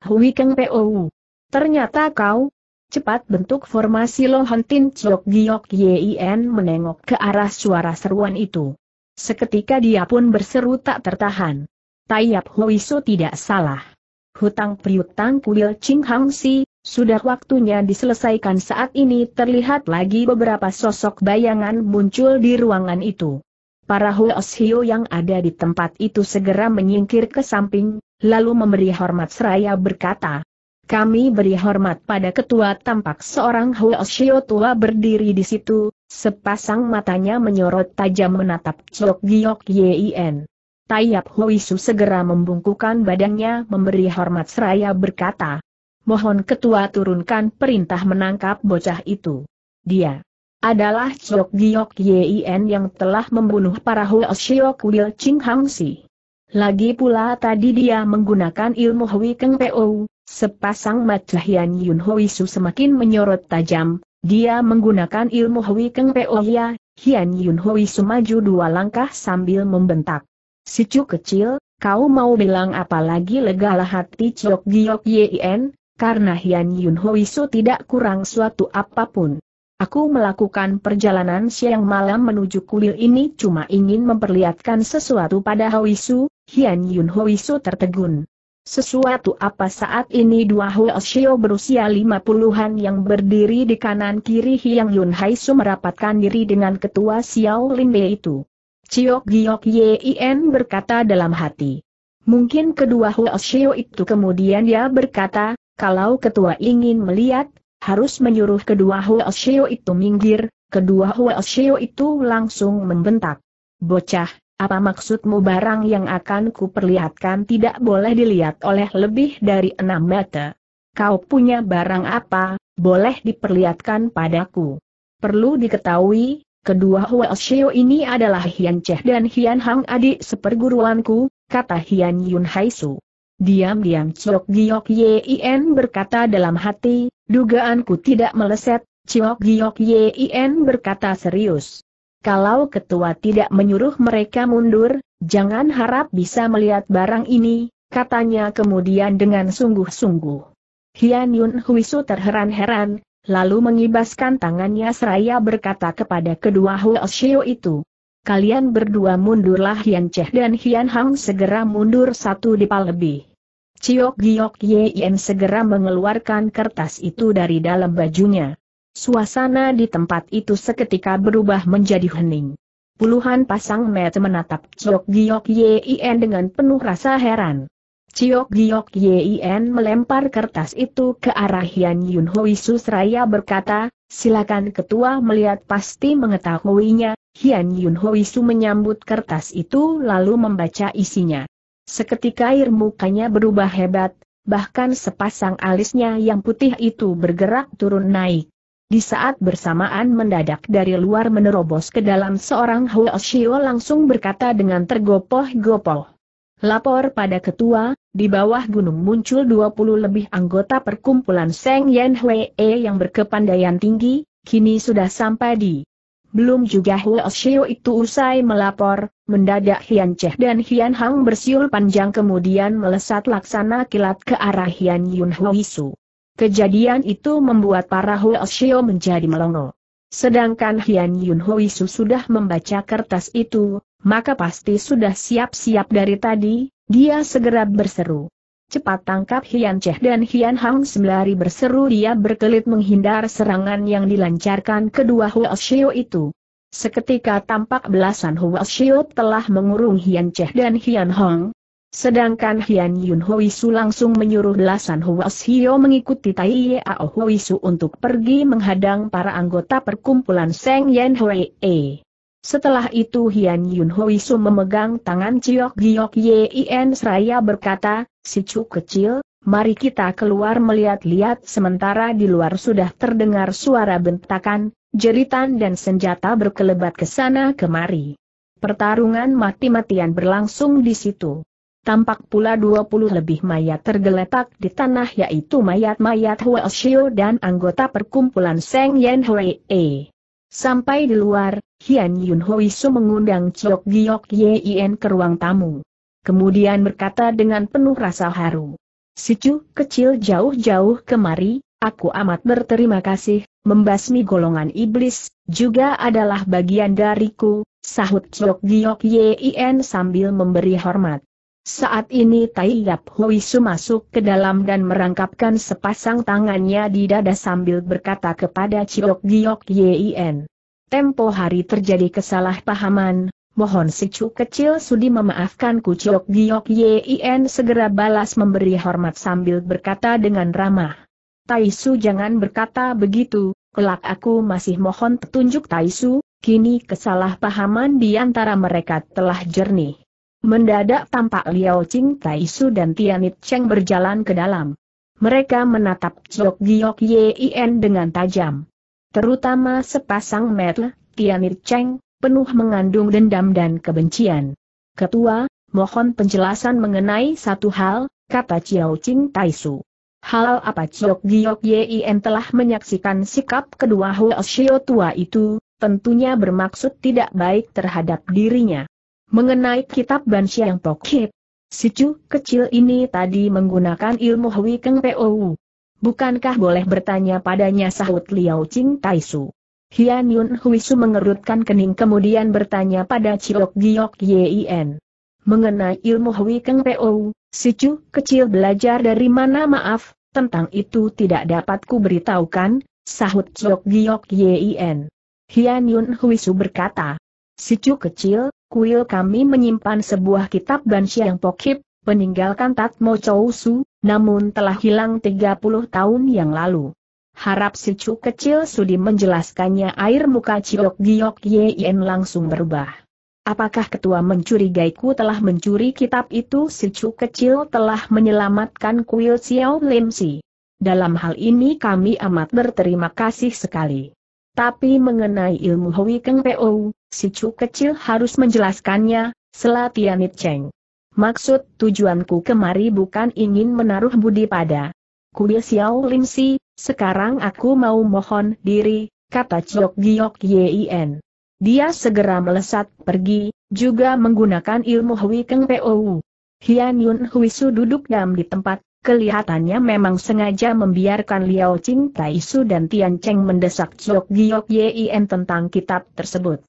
Hui Keng Po. Ternyata kau? Cepat bentuk formasi lohontin Tin Ciok Giok Yin menengok ke arah suara seruan itu. Seketika dia pun berseru tak tertahan. Tayap Hui Su tidak salah. Hutang priutang kuil Ching Hang Si, sudah waktunya diselesaikan saat ini terlihat lagi beberapa sosok bayangan muncul di ruangan itu. Para Huoshio yang ada di tempat itu segera menyingkir ke samping, lalu memberi hormat seraya berkata, Kami beri hormat pada ketua tampak seorang Huoshio tua berdiri di situ, sepasang matanya menyorot tajam menatap Chok Giok Yien. Tayap Huisu segera membungkukan badannya memberi hormat seraya berkata, mohon ketua turunkan perintah menangkap bocah itu. Dia adalah Chok Giok Yin yang telah membunuh para Huo Shiok Wil Ching Hang Si. Lagi pula tadi dia menggunakan ilmu Hui Keng po. sepasang mata Hian Yun Hui Su semakin menyorot tajam, dia menggunakan ilmu Hui Keng po ya, Hian Yun Hui Su maju dua langkah sambil membentak. Si Chu kecil, kau mau bilang apa lagi legalah hati Chok Giok Yin, karena Hian Yun Hoisu tidak kurang suatu apapun. Aku melakukan perjalanan siang malam menuju kuil ini cuma ingin memperlihatkan sesuatu pada Su, Hian Yun Hoisu tertegun. Sesuatu apa saat ini dua Hoesio berusia lima puluhan yang berdiri di kanan kiri Hian Yun Su merapatkan diri dengan ketua Xiao Lin Bei itu. Ciok Giok Yin berkata dalam hati. Mungkin kedua Hoesio itu kemudian dia berkata, kalau ketua ingin melihat, harus menyuruh kedua Hua Huoshio itu minggir, kedua Hua Huoshio itu langsung membentak. Bocah, apa maksudmu barang yang akan kuperlihatkan tidak boleh dilihat oleh lebih dari enam mata? Kau punya barang apa, boleh diperlihatkan padaku. Perlu diketahui, kedua Hua Huoshio ini adalah Hian Cheh dan Hian Hang adik seperguruanku, kata Hian Yun Haisu. Diam-diam Chok Giok Yin berkata dalam hati, dugaanku tidak meleset, Chok Giok Yin berkata serius. Kalau ketua tidak menyuruh mereka mundur, jangan harap bisa melihat barang ini, katanya kemudian dengan sungguh-sungguh. Hian Yun Su terheran-heran, lalu mengibaskan tangannya seraya berkata kepada kedua Huo Shio itu, kalian berdua mundurlah Hian Cheh dan Hian Hang segera mundur satu dipal lebih. Ciok Giok Yen segera mengeluarkan kertas itu dari dalam bajunya. Suasana di tempat itu seketika berubah menjadi hening. Puluhan pasang mata menatap Ciok Giok Yen dengan penuh rasa heran. Ciok Giok Yen melempar kertas itu ke arah Hian Yun Hui Susraya berkata, Silakan ketua melihat pasti mengetahuinya, Hian Yun Hoisu menyambut kertas itu lalu membaca isinya. Seketika air mukanya berubah hebat, bahkan sepasang alisnya yang putih itu bergerak turun naik. Di saat bersamaan mendadak dari luar menerobos ke dalam seorang Huo Xiao langsung berkata dengan tergopoh-gopoh. Lapor pada ketua, di bawah gunung muncul 20 lebih anggota perkumpulan Seng Yen Hwee yang berkepandaian tinggi, kini sudah sampai di. Belum juga Hwee Shio itu usai melapor, mendadak Hian Cheh dan Hian Hang bersiul panjang kemudian melesat laksana kilat ke arah Hian Yun Hwee Su. Kejadian itu membuat para Hwee Shio menjadi melongo. Sedangkan Hian Yun Hwee Su sudah membaca kertas itu, maka pasti sudah siap-siap dari tadi, dia segera berseru. Cepat tangkap Hian Cheh dan Hian Hang sembari berseru dia berkelit menghindar serangan yang dilancarkan kedua Hua Xiu itu. Seketika tampak belasan Hua Xiu telah mengurung Hian Cheh dan Hian Hong, Sedangkan Hian Yun Su langsung menyuruh belasan Hua Xiu mengikuti Tai Yao Su untuk pergi menghadang para anggota perkumpulan Seng Yan Hui E. Setelah itu Hian Yun Huisu memegang tangan Ciok Giok Yin Seraya berkata, Si Cu kecil, mari kita keluar melihat-lihat sementara di luar sudah terdengar suara bentakan, jeritan dan senjata berkelebat ke sana kemari. Pertarungan mati-matian berlangsung di situ. Tampak pula 20 lebih mayat tergeletak di tanah yaitu mayat-mayat Huo Xiu dan anggota perkumpulan Seng Yen Hui E. Sampai di luar, Hian Yun Su mengundang Chok Giok Yien ke ruang tamu. Kemudian berkata dengan penuh rasa haru. Chu, kecil jauh-jauh kemari, aku amat berterima kasih, membasmi golongan iblis, juga adalah bagian dariku, sahut Chok Giok Yien sambil memberi hormat. Saat ini Tai Yap Su masuk ke dalam dan merangkapkan sepasang tangannya di dada sambil berkata kepada Chok Giok Yien tempo hari terjadi kesalahpahaman, mohon si kecil sudi memaafkan ku Ciok Giok Yin segera balas memberi hormat sambil berkata dengan ramah. Taisu jangan berkata begitu, kelak aku masih mohon petunjuk Taisu, kini kesalahpahaman di antara mereka telah jernih. Mendadak tampak Liao Qing Taisu dan Tianit Cheng berjalan ke dalam. Mereka menatap Ciok Giok Yin dengan tajam. Terutama sepasang Metle, Tianir Cheng, penuh mengandung dendam dan kebencian. Ketua, mohon penjelasan mengenai satu hal, kata Chiao Ching Taisu. Hal apa Chiok Giok Yin telah menyaksikan sikap kedua Huo Shio tua itu, tentunya bermaksud tidak baik terhadap dirinya. Mengenai kitab Bansia yang Pokip, si cu kecil ini tadi menggunakan ilmu Hui Keng Pou. Bukankah boleh bertanya padanya sahut Liao Qing Taisu? Hian Yun Huisu mengerutkan kening kemudian bertanya pada Ciok Giok Yin. Mengenai ilmu Hui Keng Po, si Chu kecil belajar dari mana maaf, tentang itu tidak dapat ku beritahukan, sahut Ciok Giok Yin. Hian Yun Huisu berkata, si Chu kecil, kuil kami menyimpan sebuah kitab Siang Pokip, meninggalkan Tatmo Chousu, namun telah hilang 30 tahun yang lalu. Harap si Chu kecil Sudi menjelaskannya air muka Ciok Giok Yen langsung berubah. Apakah ketua mencurigaiku telah mencuri kitab itu si Chu kecil telah menyelamatkan kuil Xiao Lim Si. Dalam hal ini kami amat berterima kasih sekali. Tapi mengenai ilmu Hui Keng Po, si Chu kecil harus menjelaskannya, Selatianit Cheng. Maksud tujuanku kemari bukan ingin menaruh budi pada kuil Xiao Lim Si, sekarang aku mau mohon diri, kata Ciok Giok Yien. Dia segera melesat pergi, juga menggunakan ilmu Hui Keng Pou. Hian Yun Su duduk diam di tempat, kelihatannya memang sengaja membiarkan Liao Ching Su dan Tian Cheng mendesak Ciok Giok Yien tentang kitab tersebut.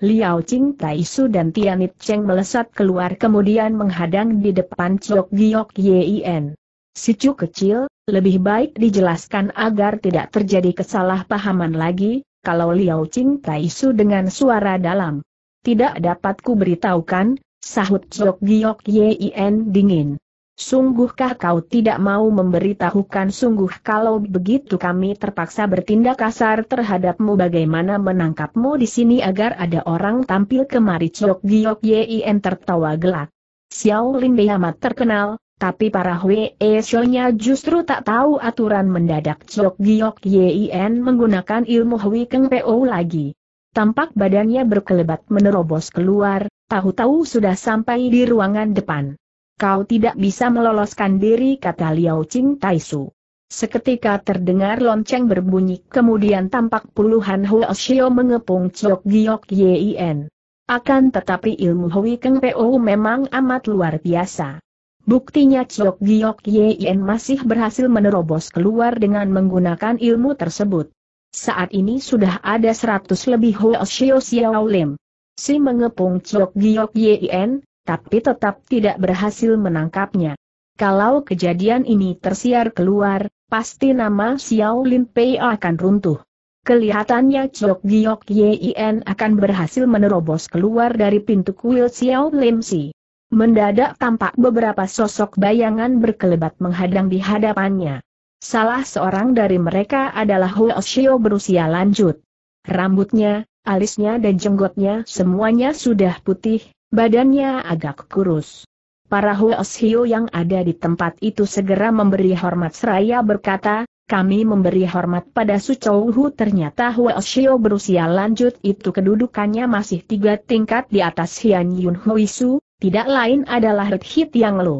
Liao Qing Su dan Tianit Cheng melesat keluar kemudian menghadang di depan Chok Giok Yien. Chu kecil, lebih baik dijelaskan agar tidak terjadi kesalahpahaman lagi, kalau Liao Qing Su dengan suara dalam. Tidak dapat ku beritahukan, sahut Chok Giok Yien dingin. Sungguhkah kau tidak mau memberitahukan sungguh kalau begitu kami terpaksa bertindak kasar terhadapmu bagaimana menangkapmu di sini agar ada orang tampil kemari Chok Giok Yien tertawa gelak. Xiao Lin Bei amat terkenal, tapi para Hwe Shonya e justru tak tahu aturan mendadak Chok Giok Yien menggunakan ilmu Hui Keng Po lagi. Tampak badannya berkelebat menerobos keluar, tahu-tahu sudah sampai di ruangan depan. Kau tidak bisa meloloskan diri kata Liao Qing Taisu. Seketika terdengar lonceng berbunyi kemudian tampak puluhan Huo Xiao mengepung Chok Giok Yien. Akan tetapi ilmu Hui Keng Po memang amat luar biasa. Buktinya Chok Giok Yien masih berhasil menerobos keluar dengan menggunakan ilmu tersebut. Saat ini sudah ada seratus lebih Huo Xiao Xiao Lim. Si mengepung Chok Giok Yien, tapi tetap tidak berhasil menangkapnya. Kalau kejadian ini tersiar keluar, pasti nama Xiao Lin Pei akan runtuh. Kelihatannya Chok Giok Yin akan berhasil menerobos keluar dari pintu kuil Xiao Lim Si. Mendadak tampak beberapa sosok bayangan berkelebat menghadang di hadapannya. Salah seorang dari mereka adalah Huo Xiao berusia lanjut. Rambutnya, alisnya dan jenggotnya semuanya sudah putih, badannya agak kurus. Para Huosio yang ada di tempat itu segera memberi hormat seraya berkata, kami memberi hormat pada Su Hu. ternyata Huosio berusia lanjut itu kedudukannya masih tiga tingkat di atas Hian Yun Huisu, tidak lain adalah Red Hit Yang Lu.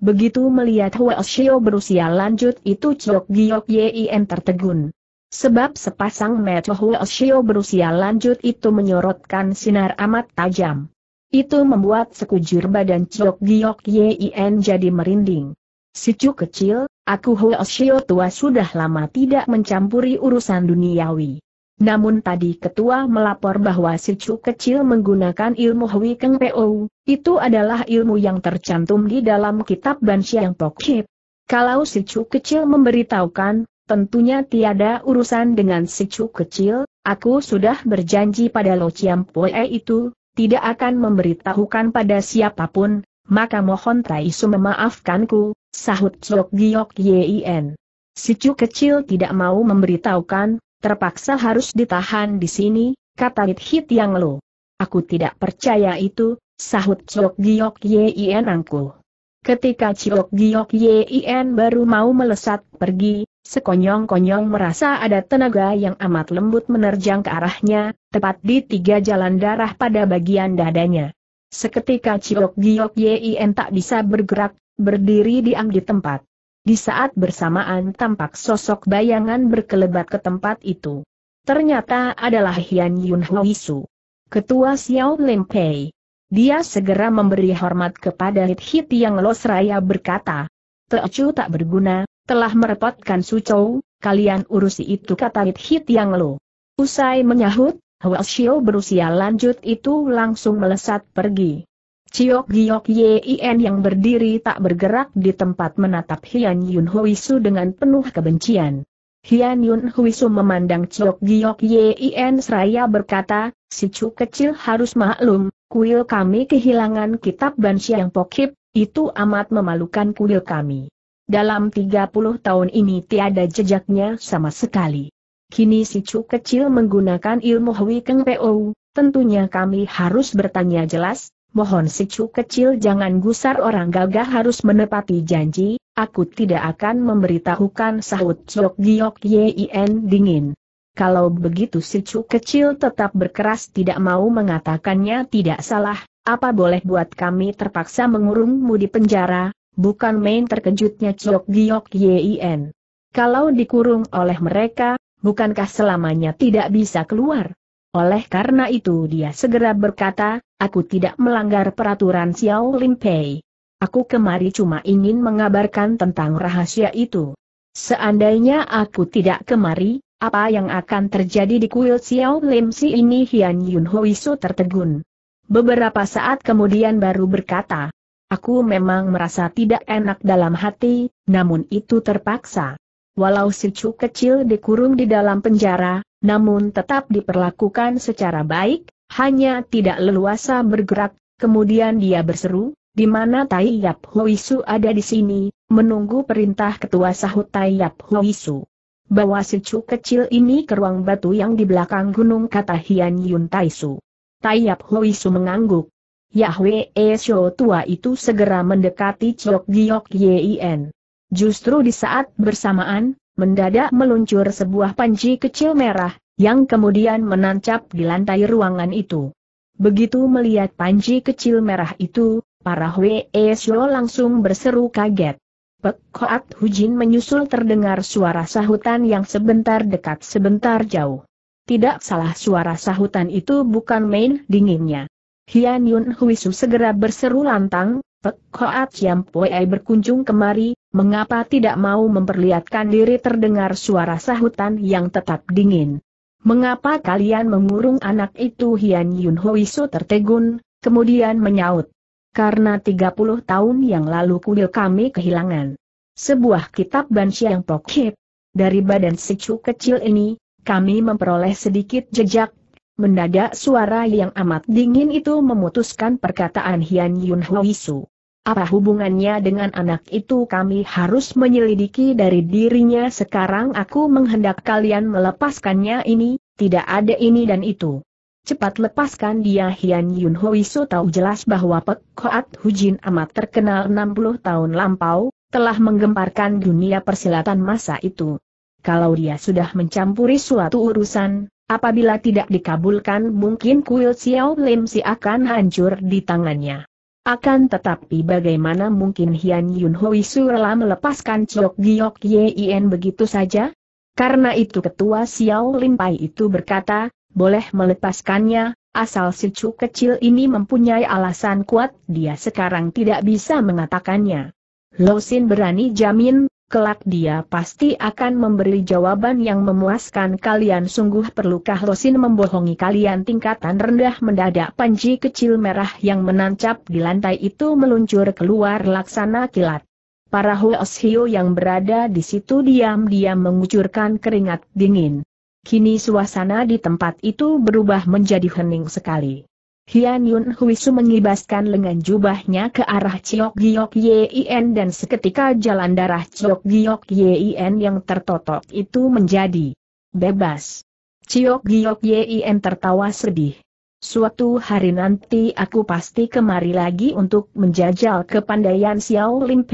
Begitu melihat Huosio berusia lanjut itu Chok Giok Yin tertegun. Sebab sepasang mata Huosio berusia lanjut itu menyorotkan sinar amat tajam. Itu membuat sekujur badan Chok Giok Yin jadi merinding. Sicu kecil, aku Huo Hoshio tua sudah lama tidak mencampuri urusan duniawi. Namun tadi ketua melapor bahwa si Chu kecil menggunakan ilmu Hui Keng po. itu adalah ilmu yang tercantum di dalam kitab Bansyang Pokchip. Kalau si Chu kecil memberitahukan, tentunya tiada urusan dengan si Chu kecil, aku sudah berjanji pada Lo Chiam Poe itu, tidak akan memberitahukan pada siapapun, maka mohon Taisu memaafkanku, sahut Chok Giok Yien. Si Cu kecil tidak mau memberitahukan, terpaksa harus ditahan di sini, kata Hit Hit Yang lu. Aku tidak percaya itu, sahut Chok Giok Yien angkuh. Ketika Chok Giok Yien baru mau melesat pergi, Sekonyong-konyong merasa ada tenaga yang amat lembut menerjang ke arahnya, tepat di tiga jalan darah pada bagian dadanya. Seketika Ciok Giok Yien tak bisa bergerak, berdiri diam di tempat. Di saat bersamaan tampak sosok bayangan berkelebat ke tempat itu. Ternyata adalah Hian Yun Hoisu. Ketua Xiao Lim Pei. Dia segera memberi hormat kepada Hit Hit yang Los Raya berkata, Teocu tak berguna, telah merepotkan Sucou, kalian urusi itu kata Hit yang lo. Usai menyahut, Hwa Xiao berusia lanjut itu langsung melesat pergi. Ciok Giok Yien yang berdiri tak bergerak di tempat menatap Hian Yun Huisu dengan penuh kebencian. Hian Yun Huisu memandang Ciok Giok Yien seraya berkata, si cu kecil harus maklum, kuil kami kehilangan kitab yang Pokip, itu amat memalukan kuil kami. Dalam 30 tahun ini tiada jejaknya sama sekali. Kini si Cu kecil menggunakan ilmu Hui Keng Po, tentunya kami harus bertanya jelas, mohon si Cu kecil jangan gusar orang gagah harus menepati janji, aku tidak akan memberitahukan sahut Chok Giok Yin dingin. Kalau begitu si Cu kecil tetap berkeras tidak mau mengatakannya tidak salah, apa boleh buat kami terpaksa mengurungmu di penjara, Bukan main terkejutnya Ciok Giok Yien. Kalau dikurung oleh mereka, bukankah selamanya tidak bisa keluar? Oleh karena itu dia segera berkata, aku tidak melanggar peraturan Xiao Lim Pei. Aku kemari cuma ingin mengabarkan tentang rahasia itu. Seandainya aku tidak kemari, apa yang akan terjadi di kuil Xiao Lim Si ini Hian Yun Su tertegun. Beberapa saat kemudian baru berkata, Aku memang merasa tidak enak dalam hati, namun itu terpaksa. Walau si Chu kecil dikurung di dalam penjara, namun tetap diperlakukan secara baik, hanya tidak leluasa bergerak, kemudian dia berseru, di mana Tai Yap Huisu ada di sini, menunggu perintah ketua sahut Tai Yap Huisu. Bawa si Chu kecil ini ke ruang batu yang di belakang gunung kata Hian Yun Taisu. Tai Yap Huisu mengangguk, Yahweh Esho tua itu segera mendekati Chok Giok Yin. Justru di saat bersamaan, mendadak meluncur sebuah panji kecil merah, yang kemudian menancap di lantai ruangan itu. Begitu melihat panji kecil merah itu, para Hwee Esho langsung berseru kaget. Pek Koat Hujin menyusul terdengar suara sahutan yang sebentar dekat sebentar jauh. Tidak salah suara sahutan itu bukan main dinginnya. Hian Yun Huisu segera berseru lantang, Pek Hoat Yam Pue berkunjung kemari, mengapa tidak mau memperlihatkan diri terdengar suara sahutan yang tetap dingin. Mengapa kalian mengurung anak itu Hian Yun Huisu tertegun, kemudian menyaut. Karena 30 tahun yang lalu kuil kami kehilangan sebuah kitab yang Pokhip. Dari badan secu kecil ini, kami memperoleh sedikit jejak Mendadak suara yang amat dingin itu memutuskan perkataan Hian Yun Huisu. Apa hubungannya dengan anak itu kami harus menyelidiki dari dirinya sekarang aku menghendak kalian melepaskannya ini, tidak ada ini dan itu. Cepat lepaskan dia Hian Yun Huisu tahu jelas bahwa Pek Koat Hujin amat terkenal 60 tahun lampau, telah menggemparkan dunia persilatan masa itu. Kalau dia sudah mencampuri suatu urusan, Apabila tidak dikabulkan mungkin kuil Xiao Lim Si akan hancur di tangannya. Akan tetapi bagaimana mungkin Hian Yun Hui rela melepaskan Chok Giok Yin begitu saja? Karena itu ketua Xiao Lim Pai itu berkata, boleh melepaskannya, asal si cu kecil ini mempunyai alasan kuat, dia sekarang tidak bisa mengatakannya. Losin berani jamin, kelak dia pasti akan memberi jawaban yang memuaskan kalian sungguh perlukah Rosin membohongi kalian tingkatan rendah mendadak panji kecil merah yang menancap di lantai itu meluncur keluar laksana kilat. Para Huos Hio yang berada di situ diam-diam mengucurkan keringat dingin. Kini suasana di tempat itu berubah menjadi hening sekali. Hian Yun Huisu mengibaskan lengan jubahnya ke arah Ciok Giok Yin dan seketika jalan darah Ciok Giok Yin yang tertotok itu menjadi bebas. Ciok Giok Yin tertawa sedih. Suatu hari nanti aku pasti kemari lagi untuk menjajal kepandaian Xiao Lin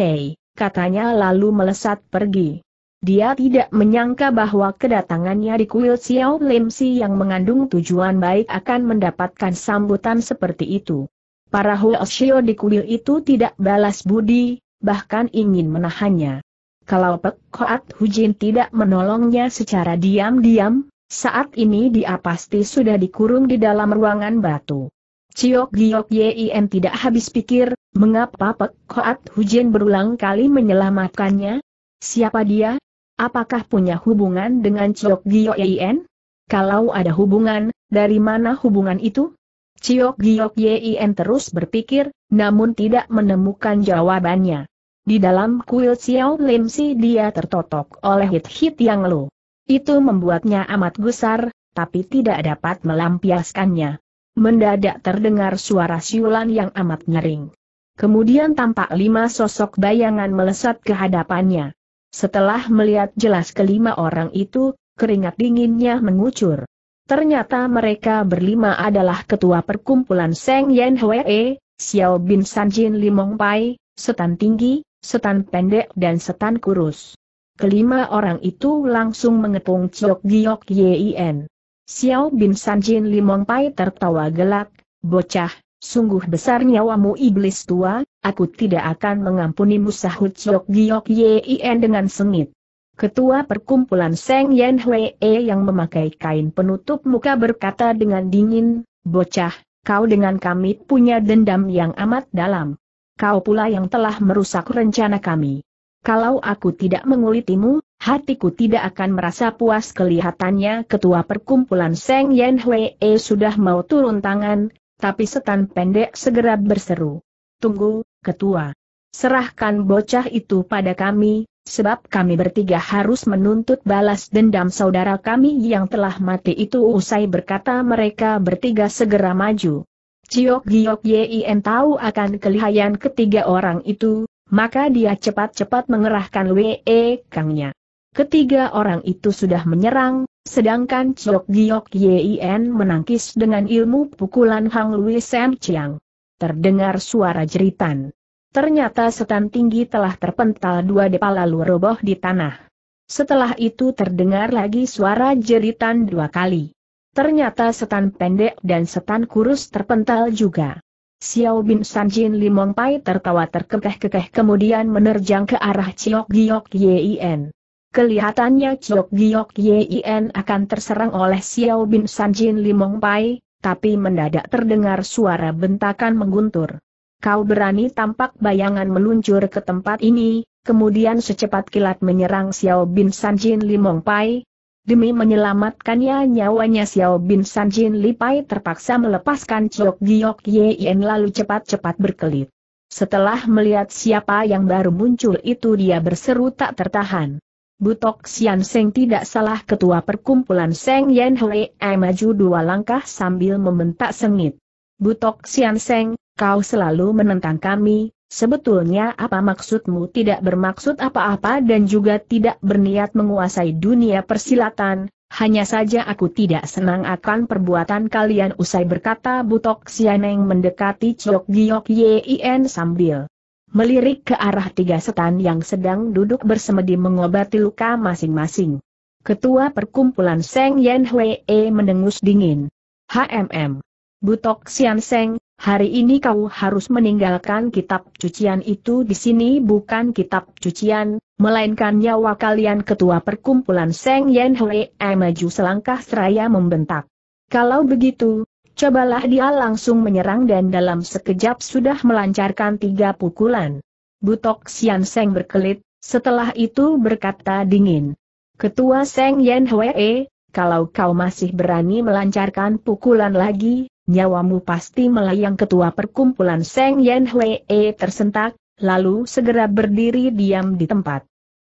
katanya lalu melesat pergi. Dia tidak menyangka bahwa kedatangannya di kuil Xiao Lim Si yang mengandung tujuan baik akan mendapatkan sambutan seperti itu. Para Huoshio di kuil itu tidak balas budi, bahkan ingin menahannya. Kalau Pek Koat Hujin tidak menolongnya secara diam-diam, saat ini dia pasti sudah dikurung di dalam ruangan batu. Ciok Giok Yin tidak habis pikir, mengapa Pek Koat Hujin berulang kali menyelamatkannya? Siapa dia, Apakah punya hubungan dengan Chiok Gio Yen? Kalau ada hubungan, dari mana hubungan itu? Chiok Giok Yen terus berpikir, namun tidak menemukan jawabannya. Di dalam kuil Xiao Lim Si dia tertotok oleh hit-hit yang lu. Itu membuatnya amat gusar, tapi tidak dapat melampiaskannya. Mendadak terdengar suara siulan yang amat nyering. Kemudian tampak lima sosok bayangan melesat ke hadapannya. Setelah melihat jelas kelima orang itu, keringat dinginnya mengucur. Ternyata mereka berlima adalah ketua perkumpulan Seng Yen Hwee, Xiao Bin San Jin Limong Pai, setan tinggi, setan pendek dan setan kurus. Kelima orang itu langsung mengepung Chok Giok Yien. Xiao Bin San Jin Limong Pai tertawa gelak, bocah, Sungguh besar nyawamu iblis tua, aku tidak akan mengampunimu sahut Jok Giok Yin dengan sengit. Ketua perkumpulan Seng Yen Hwee yang memakai kain penutup muka berkata dengan dingin, Bocah, kau dengan kami punya dendam yang amat dalam. Kau pula yang telah merusak rencana kami. Kalau aku tidak mengulitimu, hatiku tidak akan merasa puas kelihatannya ketua perkumpulan Seng Yen Hwee sudah mau turun tangan, tapi setan pendek segera berseru. Tunggu, ketua. Serahkan bocah itu pada kami, sebab kami bertiga harus menuntut balas dendam saudara kami yang telah mati itu usai berkata mereka bertiga segera maju. Ciok Giok Yien tahu akan kelihayan ketiga orang itu, maka dia cepat-cepat mengerahkan WE Kangnya. Ketiga orang itu sudah menyerang, sedangkan Chok Giok Yien menangkis dengan ilmu pukulan Hang Lui Sam Chiang. Terdengar suara jeritan. Ternyata setan tinggi telah terpental dua depa lalu roboh di tanah. Setelah itu terdengar lagi suara jeritan dua kali. Ternyata setan pendek dan setan kurus terpental juga. Xiao Bin San Jin Limong Pai tertawa terkekeh-kekeh kemudian menerjang ke arah Chiok Giok Yien. Kelihatannya Chok Giok Yin akan terserang oleh Xiao Bin Sanjin Limong Pai, tapi mendadak terdengar suara bentakan mengguntur. Kau berani tampak bayangan meluncur ke tempat ini, kemudian secepat kilat menyerang Xiao Bin Sanjin Limong Pai, Demi menyelamatkannya nyawanya Xiao Bin Sanjin Lipai terpaksa melepaskan Chok Giok Yien lalu cepat-cepat berkelit. Setelah melihat siapa yang baru muncul itu dia berseru tak tertahan. Butok Sian Seng tidak salah ketua perkumpulan Seng Yen Hwee maju dua langkah sambil membentak sengit. Butok Sian Seng, kau selalu menentang kami, sebetulnya apa maksudmu tidak bermaksud apa-apa dan juga tidak berniat menguasai dunia persilatan, hanya saja aku tidak senang akan perbuatan kalian usai berkata Butok Sianeng mendekati Chok Giyok Yin sambil melirik ke arah tiga setan yang sedang duduk bersemedi mengobati luka masing-masing. Ketua perkumpulan Seng Yen Hwee mendengus dingin. HMM. Butok Sian Seng, hari ini kau harus meninggalkan kitab cucian itu di sini bukan kitab cucian, melainkan nyawa kalian ketua perkumpulan Seng Yen Hwee maju selangkah seraya membentak. Kalau begitu, cobalah dia langsung menyerang dan dalam sekejap sudah melancarkan tiga pukulan. Butok Sian Seng berkelit, setelah itu berkata dingin. Ketua Seng Yen Hwee, kalau kau masih berani melancarkan pukulan lagi, nyawamu pasti melayang ketua perkumpulan Seng Yen Hwee tersentak, lalu segera berdiri diam di tempat.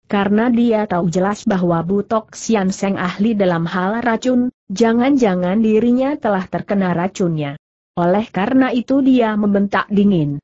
Karena dia tahu jelas bahwa Butok Sian Seng ahli dalam hal racun, Jangan-jangan dirinya telah terkena racunnya. Oleh karena itu dia membentak dingin.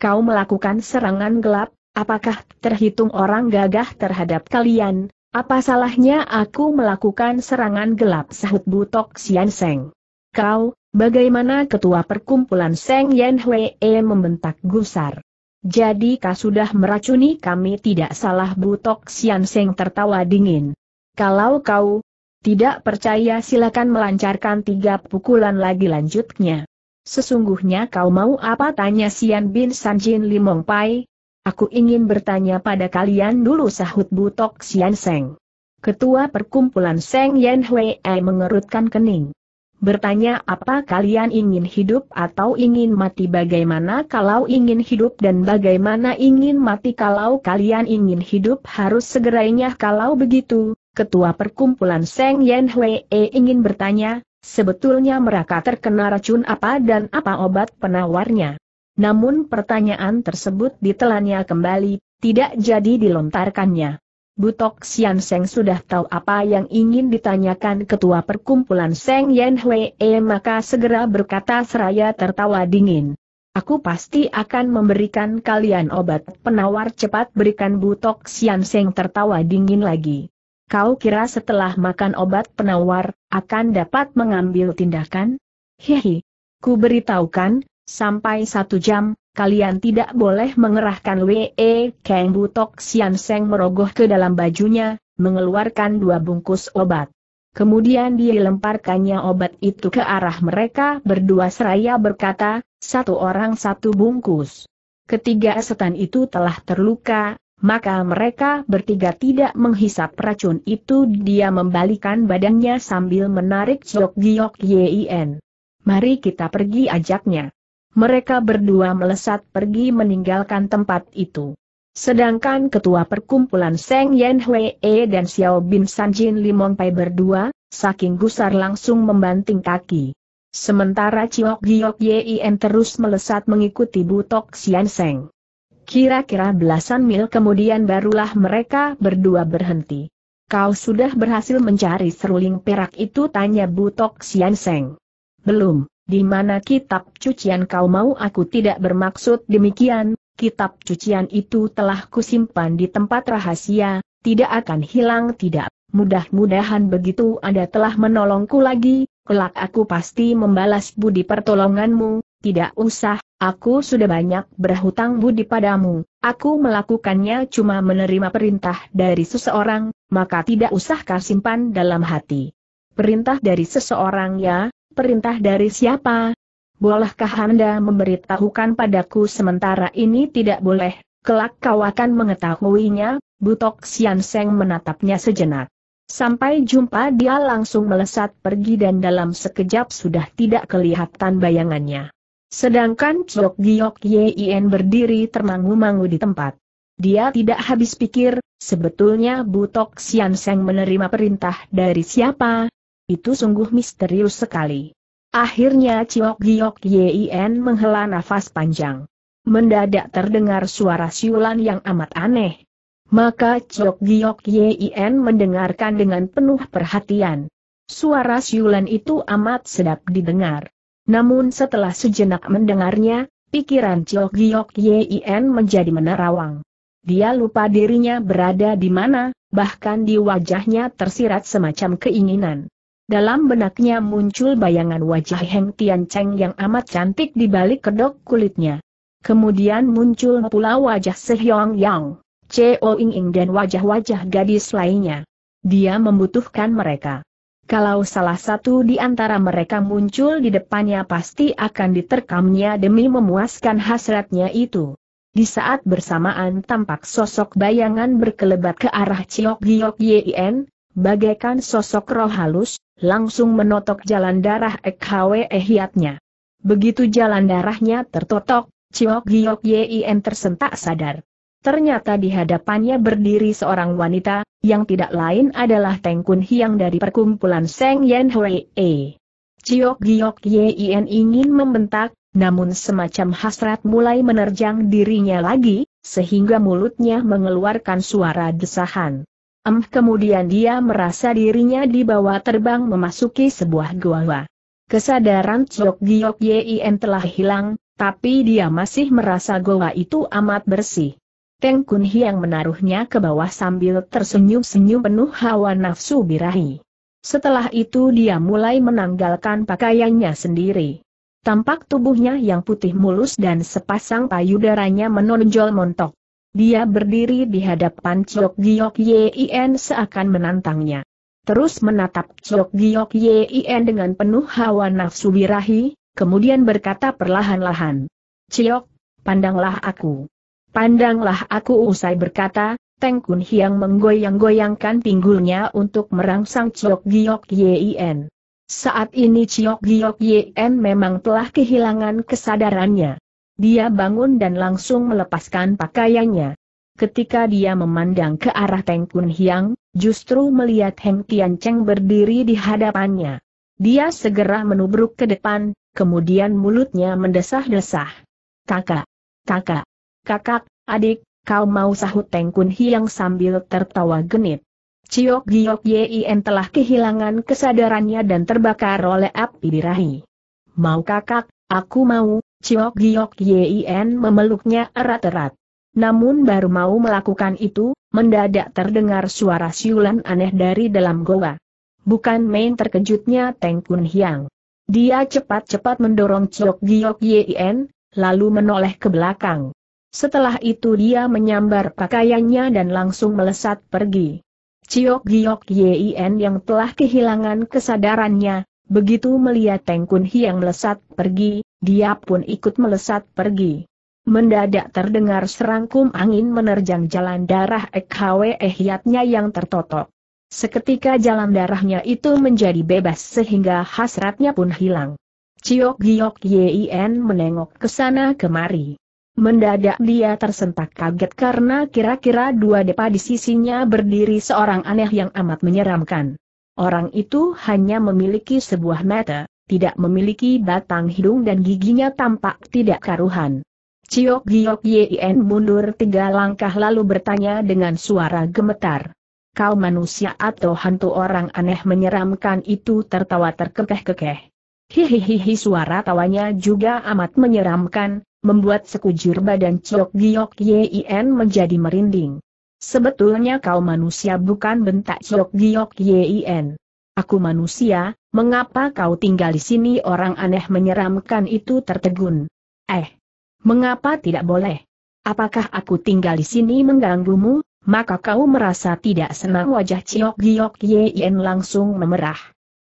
Kau melakukan serangan gelap, apakah terhitung orang gagah terhadap kalian? Apa salahnya aku melakukan serangan gelap sahut butok Sian Seng? Kau, bagaimana ketua perkumpulan Seng Yen Hwee membentak gusar? Jadi kau sudah meracuni kami tidak salah butok Sian Seng tertawa dingin. Kalau kau, tidak percaya silakan melancarkan tiga pukulan lagi lanjutnya. Sesungguhnya kau mau apa tanya Sian bin Sanjin Limong Pai? Aku ingin bertanya pada kalian dulu sahut butok Sian Seng. Ketua perkumpulan Seng Yan Hui mengerutkan kening. Bertanya apa kalian ingin hidup atau ingin mati bagaimana kalau ingin hidup dan bagaimana ingin mati kalau kalian ingin hidup harus segerainya kalau begitu, Ketua Perkumpulan Seng Yen Hwee ingin bertanya, sebetulnya mereka terkena racun apa dan apa obat penawarnya. Namun pertanyaan tersebut ditelannya kembali, tidak jadi dilontarkannya. Butok Sian Seng sudah tahu apa yang ingin ditanyakan Ketua Perkumpulan Seng Yen Hwee maka segera berkata seraya tertawa dingin. Aku pasti akan memberikan kalian obat penawar cepat berikan Butok Sian Seng tertawa dingin lagi. Kau kira setelah makan obat penawar, akan dapat mengambil tindakan? Hehe. Ku beritahukan, sampai satu jam, kalian tidak boleh mengerahkan W.E. Kang Butok Sian Seng merogoh ke dalam bajunya, mengeluarkan dua bungkus obat. Kemudian dilemparkannya obat itu ke arah mereka berdua seraya berkata, satu orang satu bungkus. Ketiga setan itu telah terluka, maka mereka bertiga tidak menghisap racun itu dia membalikan badannya sambil menarik Chok Giok Yien. Mari kita pergi ajaknya. Mereka berdua melesat pergi meninggalkan tempat itu. Sedangkan ketua perkumpulan Seng Yen Hwee dan Xiao Bin San Jin Limong Pai berdua, saking gusar langsung membanting kaki. Sementara Chiok Giok Yien terus melesat mengikuti Butok Xian Seng. Kira-kira belasan mil kemudian barulah mereka berdua berhenti. Kau sudah berhasil mencari seruling perak itu tanya Butok Sian Seng. Belum, di mana kitab cucian kau mau aku tidak bermaksud demikian, kitab cucian itu telah kusimpan di tempat rahasia, tidak akan hilang tidak. Mudah-mudahan begitu Anda telah menolongku lagi, kelak aku pasti membalas budi pertolonganmu, tidak usah, aku sudah banyak berhutang budi padamu, aku melakukannya cuma menerima perintah dari seseorang, maka tidak usah kau simpan dalam hati. Perintah dari seseorang ya, perintah dari siapa? Bolehkah Anda memberitahukan padaku sementara ini tidak boleh, kelak kau akan mengetahuinya, Butok Sian Seng menatapnya sejenak. Sampai jumpa dia langsung melesat pergi dan dalam sekejap sudah tidak kelihatan bayangannya. Sedangkan Chok Giok Yin berdiri termangu-mangu di tempat. Dia tidak habis pikir, sebetulnya Butok Sian Seng menerima perintah dari siapa? Itu sungguh misterius sekali. Akhirnya Chok Giok Yin menghela nafas panjang. Mendadak terdengar suara siulan yang amat aneh. Maka Chok Giok Yin mendengarkan dengan penuh perhatian. Suara siulan itu amat sedap didengar. Namun setelah sejenak mendengarnya, pikiran Chiok Giok Yien menjadi menerawang. Dia lupa dirinya berada di mana, bahkan di wajahnya tersirat semacam keinginan. Dalam benaknya muncul bayangan wajah Heng Tian Cheng yang amat cantik di balik kedok kulitnya. Kemudian muncul pula wajah Sehyong Yang, Cheo Ing Ing dan wajah-wajah gadis lainnya. Dia membutuhkan mereka. Kalau salah satu di antara mereka muncul di depannya pasti akan diterkamnya demi memuaskan hasratnya itu. Di saat bersamaan tampak sosok bayangan berkelebat ke arah Ciok Giok Yien, bagaikan sosok roh halus, langsung menotok jalan darah EKW Ehiatnya. Begitu jalan darahnya tertotok, Ciok Giok Yien tersentak sadar. Ternyata di hadapannya berdiri seorang wanita, yang tidak lain adalah Teng Kun Hiang dari perkumpulan Seng Yen Hui E. Ciok Giok Yin ingin membentak, namun semacam hasrat mulai menerjang dirinya lagi, sehingga mulutnya mengeluarkan suara desahan. Em kemudian dia merasa dirinya dibawa terbang memasuki sebuah gua. Kesadaran Ciok Giok Yin telah hilang, tapi dia masih merasa gua itu amat bersih. Teng Kun Hiang menaruhnya ke bawah sambil tersenyum-senyum penuh hawa nafsu birahi. Setelah itu dia mulai menanggalkan pakaiannya sendiri. Tampak tubuhnya yang putih mulus dan sepasang payudaranya menonjol montok. Dia berdiri di hadapan Chok Giok Yin seakan menantangnya. Terus menatap Chok Giok Yin dengan penuh hawa nafsu birahi, kemudian berkata perlahan-lahan. Chok, pandanglah aku. Pandanglah aku usai berkata, Teng Kun Hiang menggoyang-goyangkan pinggulnya untuk merangsang Chiok Giok Yien. Saat ini Chiok Giok Yien memang telah kehilangan kesadarannya. Dia bangun dan langsung melepaskan pakaiannya. Ketika dia memandang ke arah Teng Kun Hiang, justru melihat Heng Tian Cheng berdiri di hadapannya. Dia segera menubruk ke depan, kemudian mulutnya mendesah-desah. Kakak, kakak, Kakak, adik, kau mau sahut Teng Kun Hiang sambil tertawa genit. Ciok Giok Yin telah kehilangan kesadarannya dan terbakar oleh api di Mau kakak, aku mau, Ciok Giok Yin memeluknya erat-erat. Namun baru mau melakukan itu, mendadak terdengar suara siulan aneh dari dalam goa. Bukan main terkejutnya Teng Kun Hiang. Dia cepat-cepat mendorong Ciok Giok Yin, lalu menoleh ke belakang setelah itu dia menyambar pakaiannya dan langsung melesat pergi. Ciok Giok Yin yang telah kehilangan kesadarannya, begitu melihat Teng Kun Hiang melesat pergi, dia pun ikut melesat pergi. Mendadak terdengar serangkum angin menerjang jalan darah EKW ehyatnya yang tertotok. Seketika jalan darahnya itu menjadi bebas sehingga hasratnya pun hilang. Ciok Giok Yin menengok ke sana kemari. Mendadak dia tersentak kaget karena kira-kira dua depa di sisinya berdiri seorang aneh yang amat menyeramkan. Orang itu hanya memiliki sebuah mata, tidak memiliki batang hidung dan giginya tampak tidak karuhan. Ciok Giok Yien mundur tiga langkah lalu bertanya dengan suara gemetar. Kau manusia atau hantu orang aneh menyeramkan itu tertawa terkekeh-kekeh. Hihihihi suara tawanya juga amat menyeramkan, membuat sekujur badan Chok Giok Yin menjadi merinding. Sebetulnya kau manusia bukan bentak Chok Giok Yin. Aku manusia, mengapa kau tinggal di sini orang aneh menyeramkan itu tertegun. Eh, mengapa tidak boleh? Apakah aku tinggal di sini mengganggumu? Maka kau merasa tidak senang wajah Chok Giok Yin langsung memerah.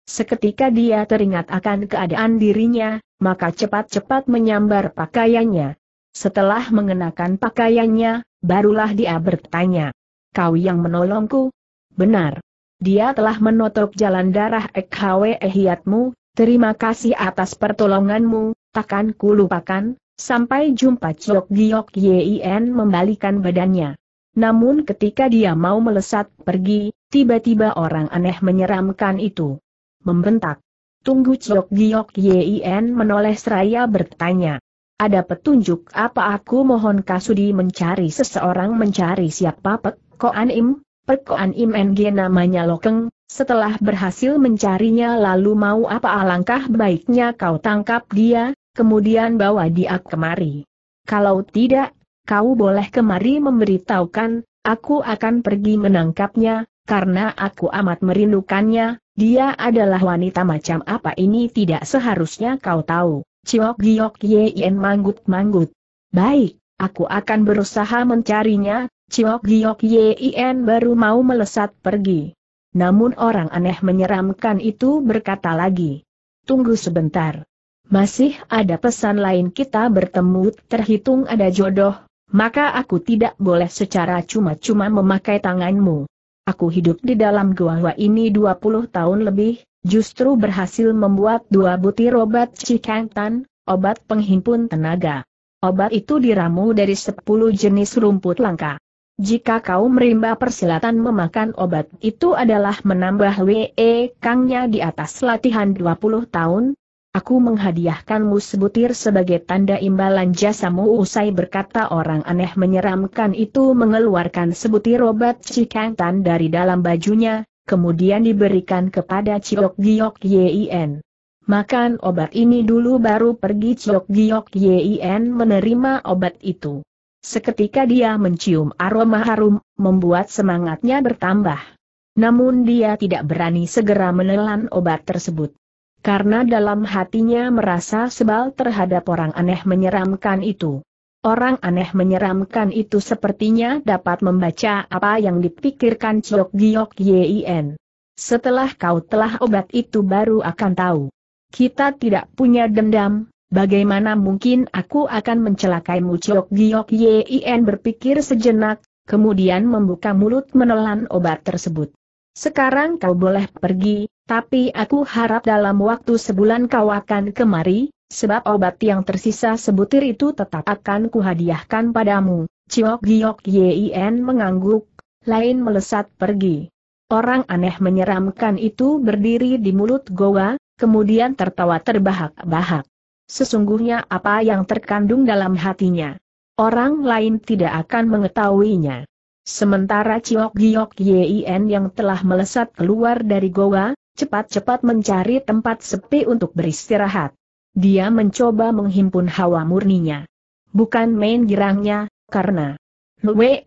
Seketika dia teringat akan keadaan dirinya, maka cepat-cepat menyambar pakaiannya. Setelah mengenakan pakaiannya, barulah dia bertanya. Kau yang menolongku? Benar. Dia telah menutup jalan darah EKW ehiatmu. terima kasih atas pertolonganmu, takkan lupakan, sampai jumpa Ciok Giok Yin membalikan badannya. Namun ketika dia mau melesat pergi, tiba-tiba orang aneh menyeramkan itu. Membentak. Tunggu Ciok Giok yien menoleh seraya bertanya. Ada petunjuk apa aku mohon Kasudi mencari seseorang mencari siapa Pek Koan Im? Pek Koan Im NG namanya Lokeng, setelah berhasil mencarinya lalu mau apa alangkah baiknya kau tangkap dia, kemudian bawa dia kemari. Kalau tidak, kau boleh kemari memberitahukan, aku akan pergi menangkapnya, karena aku amat merindukannya, dia adalah wanita macam apa ini tidak seharusnya kau tahu. Ciok Giok Yen manggut-manggut. Baik, aku akan berusaha mencarinya, Ciok Giok Yen baru mau melesat pergi. Namun orang aneh menyeramkan itu berkata lagi. Tunggu sebentar. Masih ada pesan lain kita bertemu terhitung ada jodoh, maka aku tidak boleh secara cuma-cuma memakai tanganmu. Aku hidup di dalam gua-gua ini 20 tahun lebih, justru berhasil membuat dua butir obat cikantan, obat penghimpun tenaga. Obat itu diramu dari 10 jenis rumput langka. Jika kau merimba persilatan memakan obat itu adalah menambah WE Kangnya di atas latihan 20 tahun, Aku menghadiahkanmu sebutir sebagai tanda imbalan jasamu usai berkata orang aneh menyeramkan itu mengeluarkan sebutir obat cikantan dari dalam bajunya, kemudian diberikan kepada Ciok Giok Yin. Makan obat ini dulu baru pergi Ciok Giok Yin menerima obat itu. Seketika dia mencium aroma harum, membuat semangatnya bertambah. Namun dia tidak berani segera menelan obat tersebut karena dalam hatinya merasa sebal terhadap orang aneh menyeramkan itu. Orang aneh menyeramkan itu sepertinya dapat membaca apa yang dipikirkan Chok Giok Yin. Setelah kau telah obat itu baru akan tahu. Kita tidak punya dendam, bagaimana mungkin aku akan mencelakaimu Chok Giok Yin berpikir sejenak, kemudian membuka mulut menelan obat tersebut. Sekarang kau boleh pergi, tapi aku harap dalam waktu sebulan kau akan kemari, sebab obat yang tersisa sebutir itu tetap akan kuhadiahkan padamu. Ciok Giok Yin mengangguk, lain melesat pergi. Orang aneh menyeramkan itu berdiri di mulut goa, kemudian tertawa terbahak-bahak. Sesungguhnya apa yang terkandung dalam hatinya. Orang lain tidak akan mengetahuinya. Sementara Ciok Giok Yin yang telah melesat keluar dari goa, cepat-cepat mencari tempat sepi untuk beristirahat. Dia mencoba menghimpun hawa murninya. Bukan main girangnya, karena Lue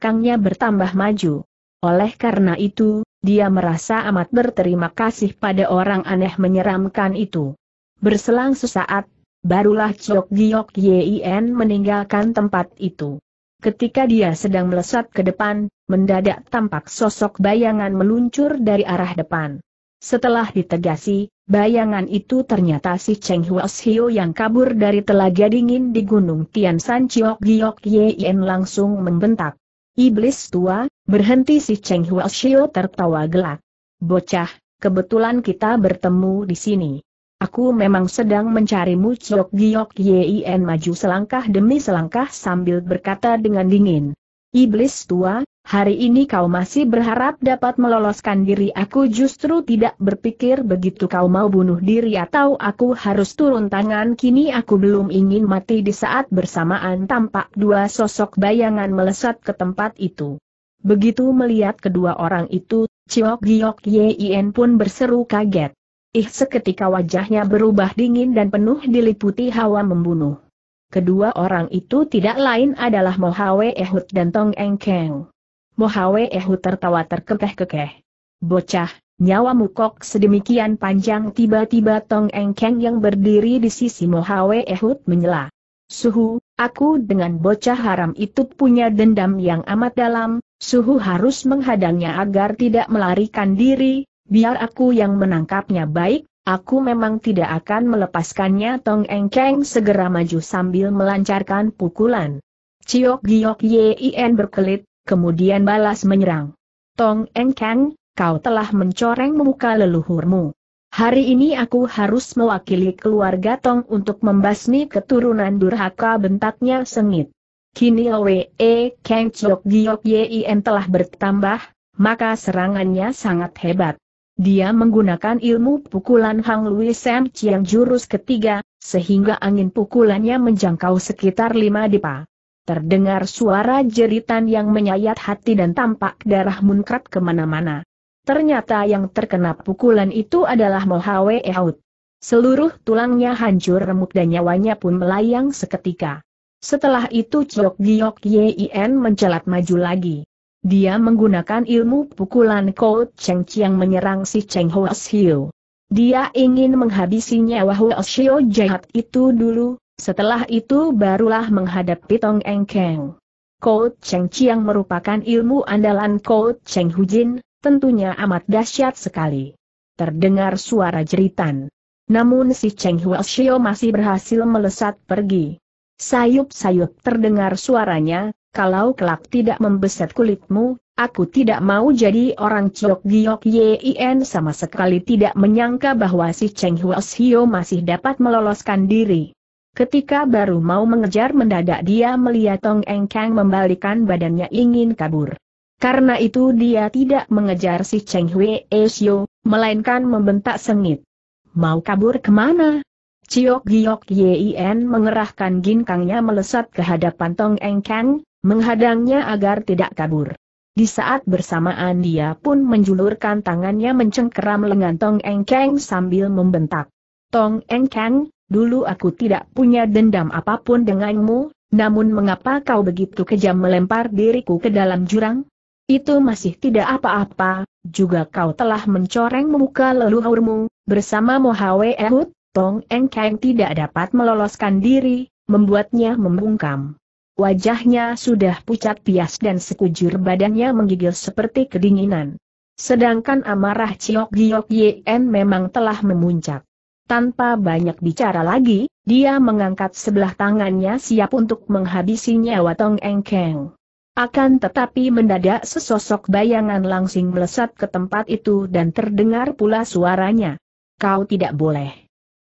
Kangnya bertambah maju. Oleh karena itu, dia merasa amat berterima kasih pada orang aneh menyeramkan itu. Berselang sesaat, barulah Ciok Giok Yin meninggalkan tempat itu. Ketika dia sedang melesat ke depan, mendadak tampak sosok bayangan meluncur dari arah depan. Setelah ditegasi, bayangan itu ternyata si Cheng Huas Hio yang kabur dari telaga dingin di gunung Tian San Chiok Giok Yen langsung membentak. Iblis tua, berhenti si Cheng Huas Hio tertawa gelak. Bocah, kebetulan kita bertemu di sini. Aku memang sedang mencarimu Chok Giok Yin maju selangkah demi selangkah sambil berkata dengan dingin. Iblis tua, hari ini kau masih berharap dapat meloloskan diri aku justru tidak berpikir begitu kau mau bunuh diri atau aku harus turun tangan kini aku belum ingin mati di saat bersamaan tampak dua sosok bayangan melesat ke tempat itu. Begitu melihat kedua orang itu, Chok Giok Yin pun berseru kaget. Ih seketika wajahnya berubah dingin dan penuh diliputi hawa membunuh. Kedua orang itu tidak lain adalah Mohawe Ehud dan Tong Eng Keng. Mohawe Ehud tertawa terkekeh-kekeh. Bocah, nyawa mukok sedemikian panjang tiba-tiba Tong Eng Keng yang berdiri di sisi Mohawe Ehud menyela. Suhu, aku dengan bocah haram itu punya dendam yang amat dalam, Suhu harus menghadangnya agar tidak melarikan diri, biar aku yang menangkapnya baik, aku memang tidak akan melepaskannya Tong Eng Keng segera maju sambil melancarkan pukulan. Ciok Giok Yin berkelit, kemudian balas menyerang. Tong Eng Keng, kau telah mencoreng muka leluhurmu. Hari ini aku harus mewakili keluarga Tong untuk membasmi keturunan durhaka bentaknya sengit. Kini Owe keng e Chok Giok Yin telah bertambah, maka serangannya sangat hebat. Dia menggunakan ilmu pukulan Hang Lui Sam Chiang jurus ketiga, sehingga angin pukulannya menjangkau sekitar lima dipa. Terdengar suara jeritan yang menyayat hati dan tampak darah munkrat kemana-mana. Ternyata yang terkena pukulan itu adalah Mohawe Eout. Seluruh tulangnya hancur remuk dan nyawanya pun melayang seketika. Setelah itu Chok Giok Yin mencelat maju lagi. Dia menggunakan ilmu pukulan Ko Cheng Chiang menyerang si Cheng Hoa Shio. Dia ingin menghabisi nyawa Hoa jahat itu dulu, setelah itu barulah menghadapi Tong Eng Keng. Ko Cheng Chiang merupakan ilmu andalan Ko Cheng Jin, tentunya amat dahsyat sekali. Terdengar suara jeritan. Namun si Cheng Huashio masih berhasil melesat pergi. Sayup-sayup terdengar suaranya, kalau kelak tidak membeset kulitmu, aku tidak mau jadi orang Chok Giok Yin sama sekali tidak menyangka bahwa si Cheng Huos Hio masih dapat meloloskan diri. Ketika baru mau mengejar mendadak dia melihat Tong Eng Kang membalikan badannya ingin kabur. Karena itu dia tidak mengejar si Cheng Hui Esyo, melainkan membentak sengit. Mau kabur kemana? Ciok Giok Yin mengerahkan ginkangnya melesat ke hadapan Tong Eng Kang, menghadangnya agar tidak kabur. Di saat bersamaan dia pun menjulurkan tangannya mencengkeram lengan Tong Engkeng sambil membentak. Tong Engkeng, dulu aku tidak punya dendam apapun denganmu, namun mengapa kau begitu kejam melempar diriku ke dalam jurang? Itu masih tidak apa-apa, juga kau telah mencoreng muka leluhurmu, bersama Mohawe Ehud, Tong Engkeng tidak dapat meloloskan diri, membuatnya membungkam. Wajahnya sudah pucat pias dan sekujur badannya menggigil seperti kedinginan. Sedangkan amarah Ciok Giok Yen memang telah memuncak. Tanpa banyak bicara lagi, dia mengangkat sebelah tangannya siap untuk menghabisi nyawa Tong Engkeng. Akan tetapi mendadak sesosok bayangan langsing melesat ke tempat itu dan terdengar pula suaranya. Kau tidak boleh.